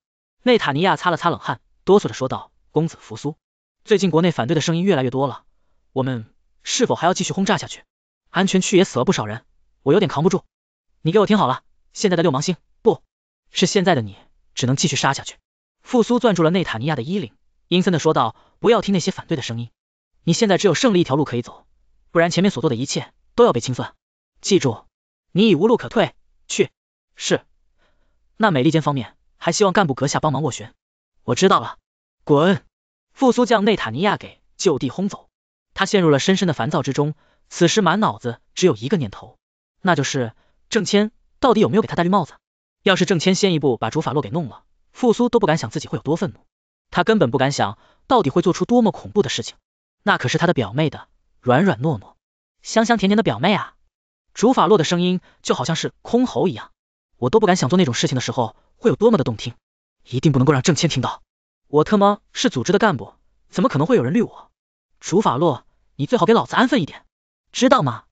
内塔尼亚擦了擦冷汗，哆嗦着说道：“公子，复苏，最近国内反对的声音越来越多了，我们是否还要继续轰炸下去？安全区也死了不少人，我有点扛不住。你给我听好了，现在的六芒星，不，是现在的你，只能继续杀下去。”复苏攥住了内塔尼亚的衣领，阴森的说道：“不要听那些反对的声音。”你现在只有胜利一条路可以走，不然前面所做的一切都要被清算。记住，你已无路可退。去。是。那美利坚方面还希望干部阁下帮忙斡旋。我知道了。滚。复苏将内塔尼亚给就地轰走。他陷入了深深的烦躁之中，此时满脑子只有一个念头，那就是郑谦到底有没有给他戴绿帽子。要是郑谦先一步把主法洛给弄了，复苏都不敢想自己会有多愤怒。他根本不敢想到底会做出多么恐怖的事情。那可是他的表妹的，软软糯糯、香香甜甜的表妹。啊！竹法洛的声音就好像是箜篌一样，我都不敢想做那种事情的时候会有多么的动听。一定不能够让郑谦听到，我特么是组织的干部，怎么可能会有人绿我？竹法洛，你最好给老子安分一点，知道吗？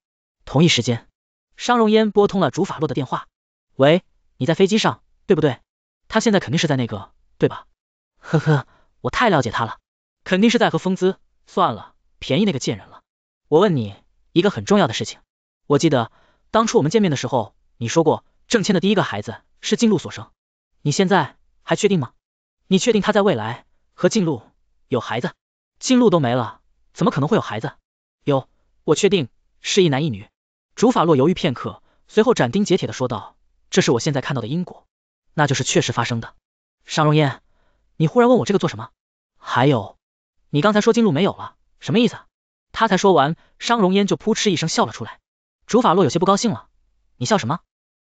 同一时间，商容烟拨通了竹法洛的电话。喂，你在飞机上对不对？他现在肯定是在那个对吧？呵呵，我太了解他了，肯定是在和风姿。算了，便宜那个贱人了。我问你一个很重要的事情，我记得当初我们见面的时候，你说过郑谦的第一个孩子是静露所生，你现在还确定吗？你确定他在未来和静露有孩子？静露都没了，怎么可能会有孩子？有，我确定是一男一女。主法洛犹豫片刻，随后斩钉截铁的说道，这是我现在看到的因果，那就是确实发生的。商容燕，你忽然问我这个做什么？还有。你刚才说金路没有了，什么意思？他才说完，商容烟就扑哧一声笑了出来。主法洛有些不高兴了，你笑什么？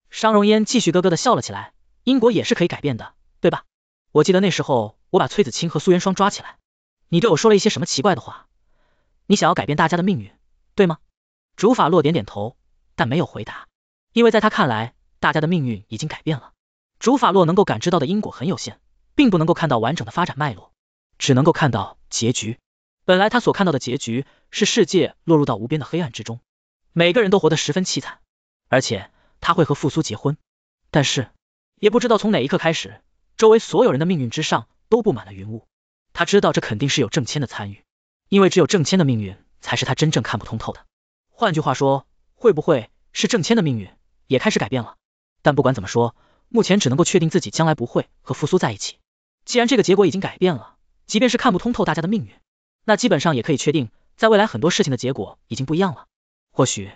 商容烟继续咯咯的笑了起来。因果也是可以改变的，对吧？我记得那时候我把崔子清和苏元双抓起来，你对我说了一些什么奇怪的话？你想要改变大家的命运，对吗？主法洛点点头，但没有回答，因为在他看来，大家的命运已经改变了。主法洛能够感知到的因果很有限，并不能够看到完整的发展脉络。只能够看到结局。本来他所看到的结局是世界落入到无边的黑暗之中，每个人都活得十分凄惨，而且他会和复苏结婚。但是也不知道从哪一刻开始，周围所有人的命运之上都布满了云雾。他知道这肯定是有郑千的参与，因为只有郑千的命运才是他真正看不通透的。换句话说，会不会是郑千的命运也开始改变了？但不管怎么说，目前只能够确定自己将来不会和复苏在一起。既然这个结果已经改变了。即便是看不通透大家的命运，那基本上也可以确定，在未来很多事情的结果已经不一样了。或许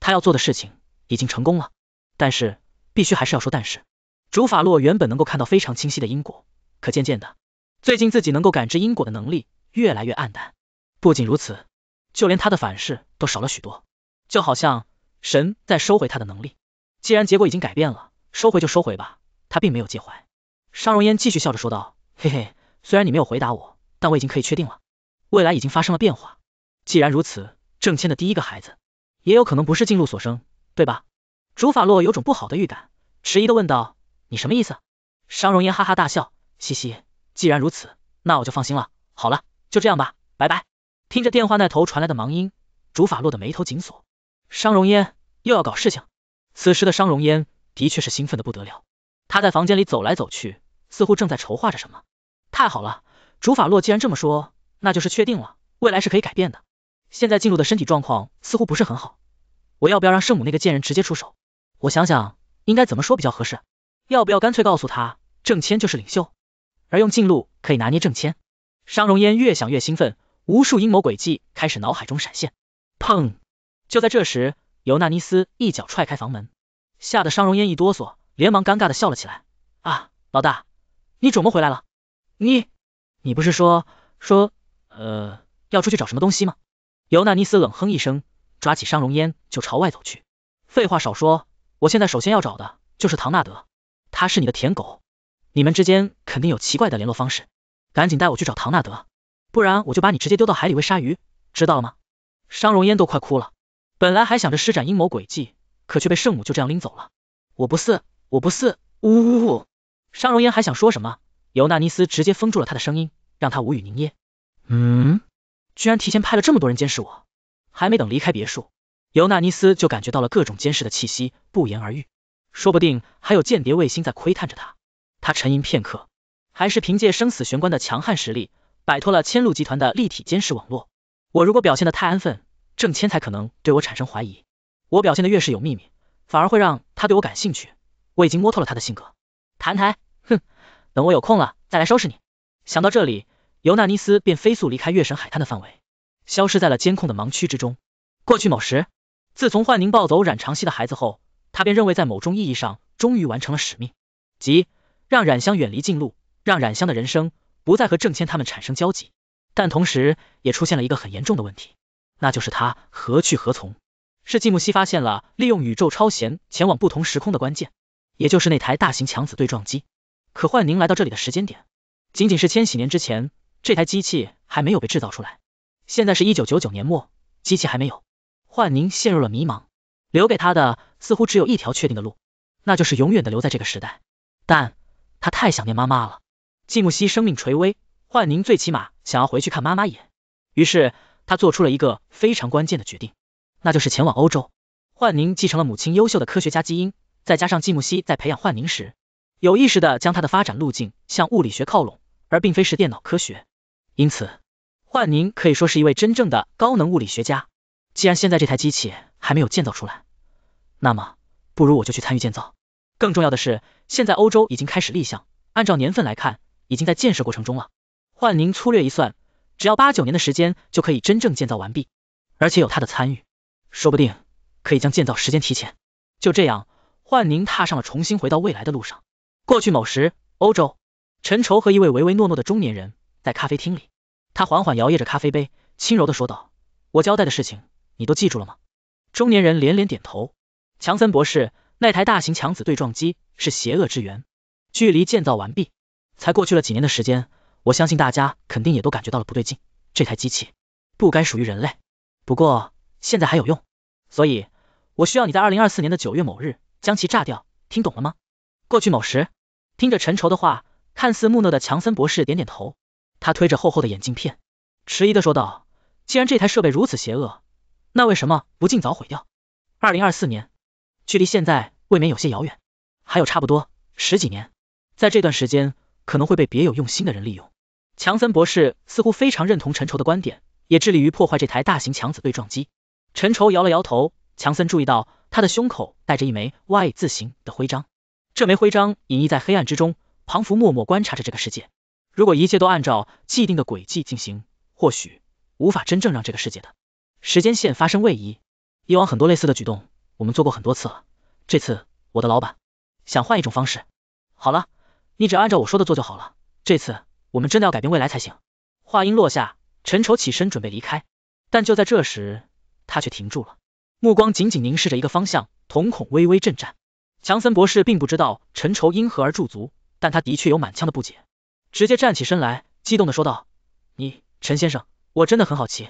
他要做的事情已经成功了，但是必须还是要说，但是主法洛原本能够看到非常清晰的因果，可渐渐的，最近自己能够感知因果的能力越来越暗淡。不仅如此，就连他的反噬都少了许多，就好像神在收回他的能力。既然结果已经改变了，收回就收回吧，他并没有介怀。商容烟继续笑着说道，嘿嘿。虽然你没有回答我，但我已经可以确定了，未来已经发生了变化。既然如此，郑谦的第一个孩子也有可能不是静露所生，对吧？竹法洛有种不好的预感，迟疑的问道：“你什么意思？”商容烟哈哈大笑，嘻嘻，既然如此，那我就放心了。好了，就这样吧，拜拜。听着电话那头传来的忙音，竹法洛的眉头紧锁。商容烟又要搞事情。此时的商容烟的确是兴奋的不得了，他在房间里走来走去，似乎正在筹划着什么。太好了，主法洛既然这么说，那就是确定了，未来是可以改变的。现在进入的身体状况似乎不是很好，我要不要让圣母那个贱人直接出手？我想想，应该怎么说比较合适？要不要干脆告诉他，郑谦就是领袖，而用进路可以拿捏郑谦。商容烟越想越兴奋，无数阴谋诡计开始脑海中闪现。砰！就在这时，尤纳尼斯一脚踹开房门，吓得商容烟一哆嗦，连忙尴尬的笑了起来。啊，老大，你怎么回来了？你，你不是说说呃要出去找什么东西吗？尤纳尼斯冷哼一声，抓起商容烟就朝外走去。废话少说，我现在首先要找的就是唐纳德，他是你的舔狗，你们之间肯定有奇怪的联络方式，赶紧带我去找唐纳德，不然我就把你直接丢到海里喂鲨鱼，知道了吗？商容烟都快哭了，本来还想着施展阴谋诡计，可却被圣母就这样拎走了。我不是，我不是，呜呜呜！商容烟还想说什么？尤纳尼斯直接封住了他的声音，让他无语凝噎。嗯，居然提前派了这么多人监视我。还没等离开别墅，尤纳尼斯就感觉到了各种监视的气息，不言而喻。说不定还有间谍卫星在窥探着他。他沉吟片刻，还是凭借生死玄关的强悍实力，摆脱了千路集团的立体监视网络。我如果表现的太安分，郑谦才可能对我产生怀疑。我表现的越是有秘密，反而会让他对我感兴趣。我已经摸透了他的性格，谈谈。等我有空了再来收拾你。想到这里，尤纳尼斯便飞速离开月神海滩的范围，消失在了监控的盲区之中。过去某时，自从幻宁抱走冉长熙的孩子后，他便认为在某种意义上终于完成了使命，即让冉香远离近路，让冉香的人生不再和郑谦他们产生交集。但同时也出现了一个很严重的问题，那就是他何去何从？是季木西发现了利用宇宙超弦前往不同时空的关键，也就是那台大型强子对撞机。可幻宁来到这里的时间点，仅仅是千禧年之前，这台机器还没有被制造出来。现在是一九九九年末，机器还没有。幻宁陷入了迷茫，留给他的似乎只有一条确定的路，那就是永远的留在这个时代。但他太想念妈妈了，季木熙生命垂危，幻宁最起码想要回去看妈妈一眼。于是他做出了一个非常关键的决定，那就是前往欧洲。幻宁继承了母亲优秀的科学家基因，再加上季木熙在培养幻宁时。有意识的将它的发展路径向物理学靠拢，而并非是电脑科学。因此，幻宁可以说是一位真正的高能物理学家。既然现在这台机器还没有建造出来，那么不如我就去参与建造。更重要的是，现在欧洲已经开始立项，按照年份来看，已经在建设过程中了。幻宁粗略一算，只要八九年的时间就可以真正建造完毕，而且有他的参与，说不定可以将建造时间提前。就这样，幻宁踏上了重新回到未来的路上。过去某时，欧洲，陈愁和一位唯唯诺诺的中年人在咖啡厅里，他缓缓摇曳着咖啡杯，轻柔的说道：“我交代的事情，你都记住了吗？”中年人连连点头。强森博士那台大型强子对撞机是邪恶之源，距离建造完毕才过去了几年的时间，我相信大家肯定也都感觉到了不对劲，这台机器不该属于人类，不过现在还有用，所以我需要你在二零二四年的九月某日将其炸掉，听懂了吗？过去某时。听着陈愁的话，看似木讷的强森博士点点头，他推着厚厚的眼镜片，迟疑的说道：“既然这台设备如此邪恶，那为什么不尽早毁掉？二零二四年，距离现在未免有些遥远，还有差不多十几年，在这段时间可能会被别有用心的人利用。”强森博士似乎非常认同陈愁的观点，也致力于破坏这台大型强子对撞机。陈愁摇了摇头，强森注意到他的胸口带着一枚 Y 字形的徽章。这枚徽章隐匿在黑暗之中，庞福默默观察着这个世界。如果一切都按照既定的轨迹进行，或许无法真正让这个世界的时间线发生位移。以往很多类似的举动，我们做过很多次了。这次我的老板想换一种方式。好了，你只要按照我说的做就好了。这次我们真的要改变未来才行。话音落下，陈丑起身准备离开，但就在这时，他却停住了，目光紧紧凝视着一个方向，瞳孔微微震颤。强森博士并不知道陈愁因何而驻足，但他的确有满腔的不解，直接站起身来，激动的说道：“你，陈先生，我真的很好奇，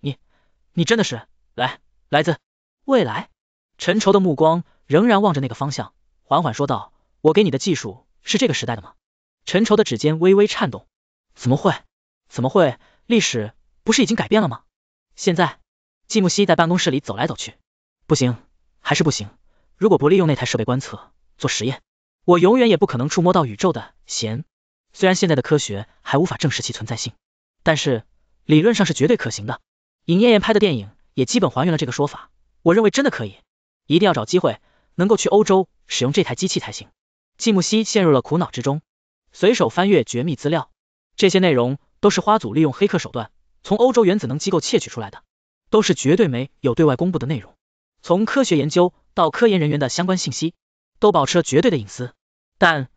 你，你真的是来来自未来？”陈愁的目光仍然望着那个方向，缓缓说道：“我给你的技术是这个时代的吗？”陈愁的指尖微微颤动，怎么会？怎么会？历史不是已经改变了吗？现在，季木熙在办公室里走来走去，不行，还是不行。如果不利用那台设备观测做实验，我永远也不可能触摸到宇宙的弦。虽然现在的科学还无法证实其存在性，但是理论上是绝对可行的。尹艳艳拍的电影也基本还原了这个说法，我认为真的可以，一定要找机会能够去欧洲使用这台机器才行。季木希陷入了苦恼之中，随手翻阅绝密资料，这些内容都是花组利用黑客手段从欧洲原子能机构窃取出来的，都是绝对没有对外公布的内容，从科学研究。到科研人员的相关信息都保持了绝对的隐私，但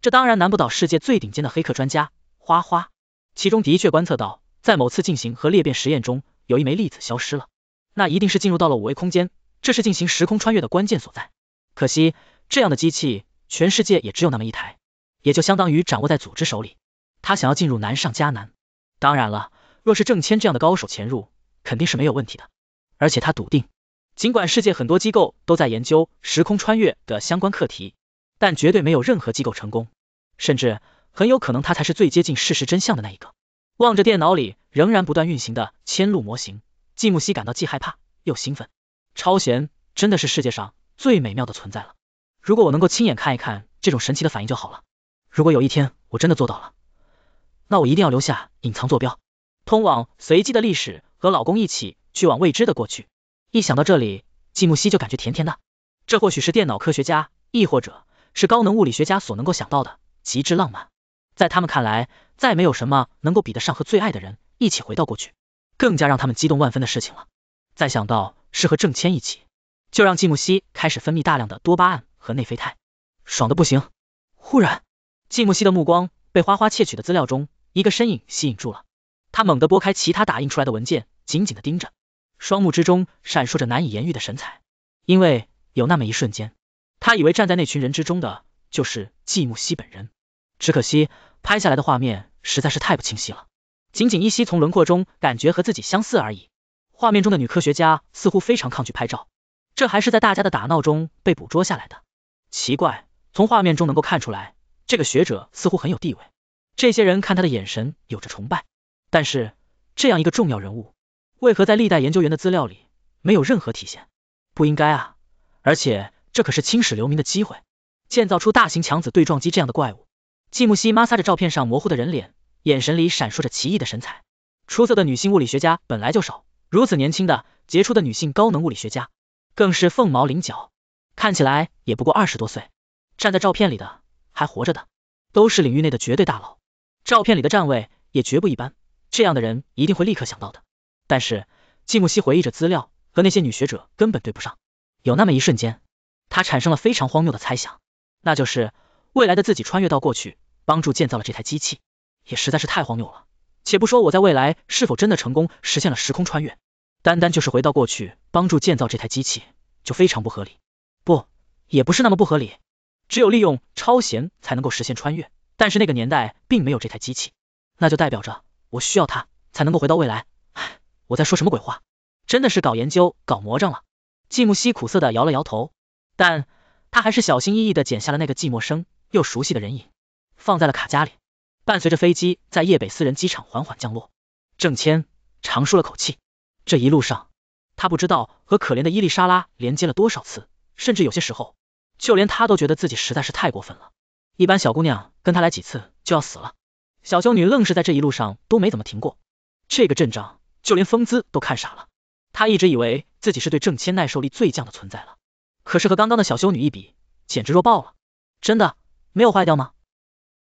这当然难不倒世界最顶尖的黑客专家花花。其中的确观测到，在某次进行核裂变实验中，有一枚粒子消失了，那一定是进入到了五维空间，这是进行时空穿越的关键所在。可惜，这样的机器全世界也只有那么一台，也就相当于掌握在组织手里，他想要进入难上加难。当然了，若是郑谦这样的高手潜入，肯定是没有问题的，而且他笃定。尽管世界很多机构都在研究时空穿越的相关课题，但绝对没有任何机构成功，甚至很有可能他才是最接近事实真相的那一个。望着电脑里仍然不断运行的千路模型，季木希感到既害怕又兴奋。超弦真的是世界上最美妙的存在了，如果我能够亲眼看一看这种神奇的反应就好了。如果有一天我真的做到了，那我一定要留下隐藏坐标，通往随机的历史，和老公一起去往未知的过去。一想到这里，季木希就感觉甜甜的。这或许是电脑科学家，亦或者是高能物理学家所能够想到的极致浪漫。在他们看来，再没有什么能够比得上和最爱的人一起回到过去，更加让他们激动万分的事情了。再想到是和郑谦一起，就让季木希开始分泌大量的多巴胺和内啡肽，爽的不行。忽然，季木希的目光被花花窃取的资料中一个身影吸引住了，他猛地拨开其他打印出来的文件，紧紧的盯着。双目之中闪烁着难以言喻的神采，因为有那么一瞬间，他以为站在那群人之中的就是季木熙本人。只可惜拍下来的画面实在是太不清晰了，仅仅依稀从轮廓中感觉和自己相似而已。画面中的女科学家似乎非常抗拒拍照，这还是在大家的打闹中被捕捉下来的。奇怪，从画面中能够看出来，这个学者似乎很有地位，这些人看他的眼神有着崇拜。但是这样一个重要人物。为何在历代研究员的资料里没有任何体现？不应该啊！而且这可是青史留名的机会，建造出大型强子对撞机这样的怪物。季木熙抹擦着照片上模糊的人脸，眼神里闪烁着奇异的神采。出色的女性物理学家本来就少，如此年轻的杰出的女性高能物理学家更是凤毛麟角。看起来也不过二十多岁，站在照片里的还活着的，都是领域内的绝对大佬。照片里的站位也绝不一般，这样的人一定会立刻想到的。但是季木西回忆着资料和那些女学者根本对不上，有那么一瞬间，他产生了非常荒谬的猜想，那就是未来的自己穿越到过去，帮助建造了这台机器，也实在是太荒谬了。且不说我在未来是否真的成功实现了时空穿越，单单就是回到过去帮助建造这台机器，就非常不合理。不，也不是那么不合理，只有利用超弦才能够实现穿越，但是那个年代并没有这台机器，那就代表着我需要它才能够回到未来。我在说什么鬼话？真的是搞研究搞魔怔了。季木西苦涩的摇了摇头，但他还是小心翼翼的剪下了那个既陌生又熟悉的人影，放在了卡夹里。伴随着飞机在叶北私人机场缓缓降落，郑谦长舒了口气。这一路上，他不知道和可怜的伊丽莎拉连接了多少次，甚至有些时候，就连他都觉得自己实在是太过分了。一般小姑娘跟他来几次就要死了，小修女愣是在这一路上都没怎么停过。这个阵仗。就连风姿都看傻了，他一直以为自己是对正千耐受力最强的存在了，可是和刚刚的小修女一比，简直弱爆了。真的没有坏掉吗？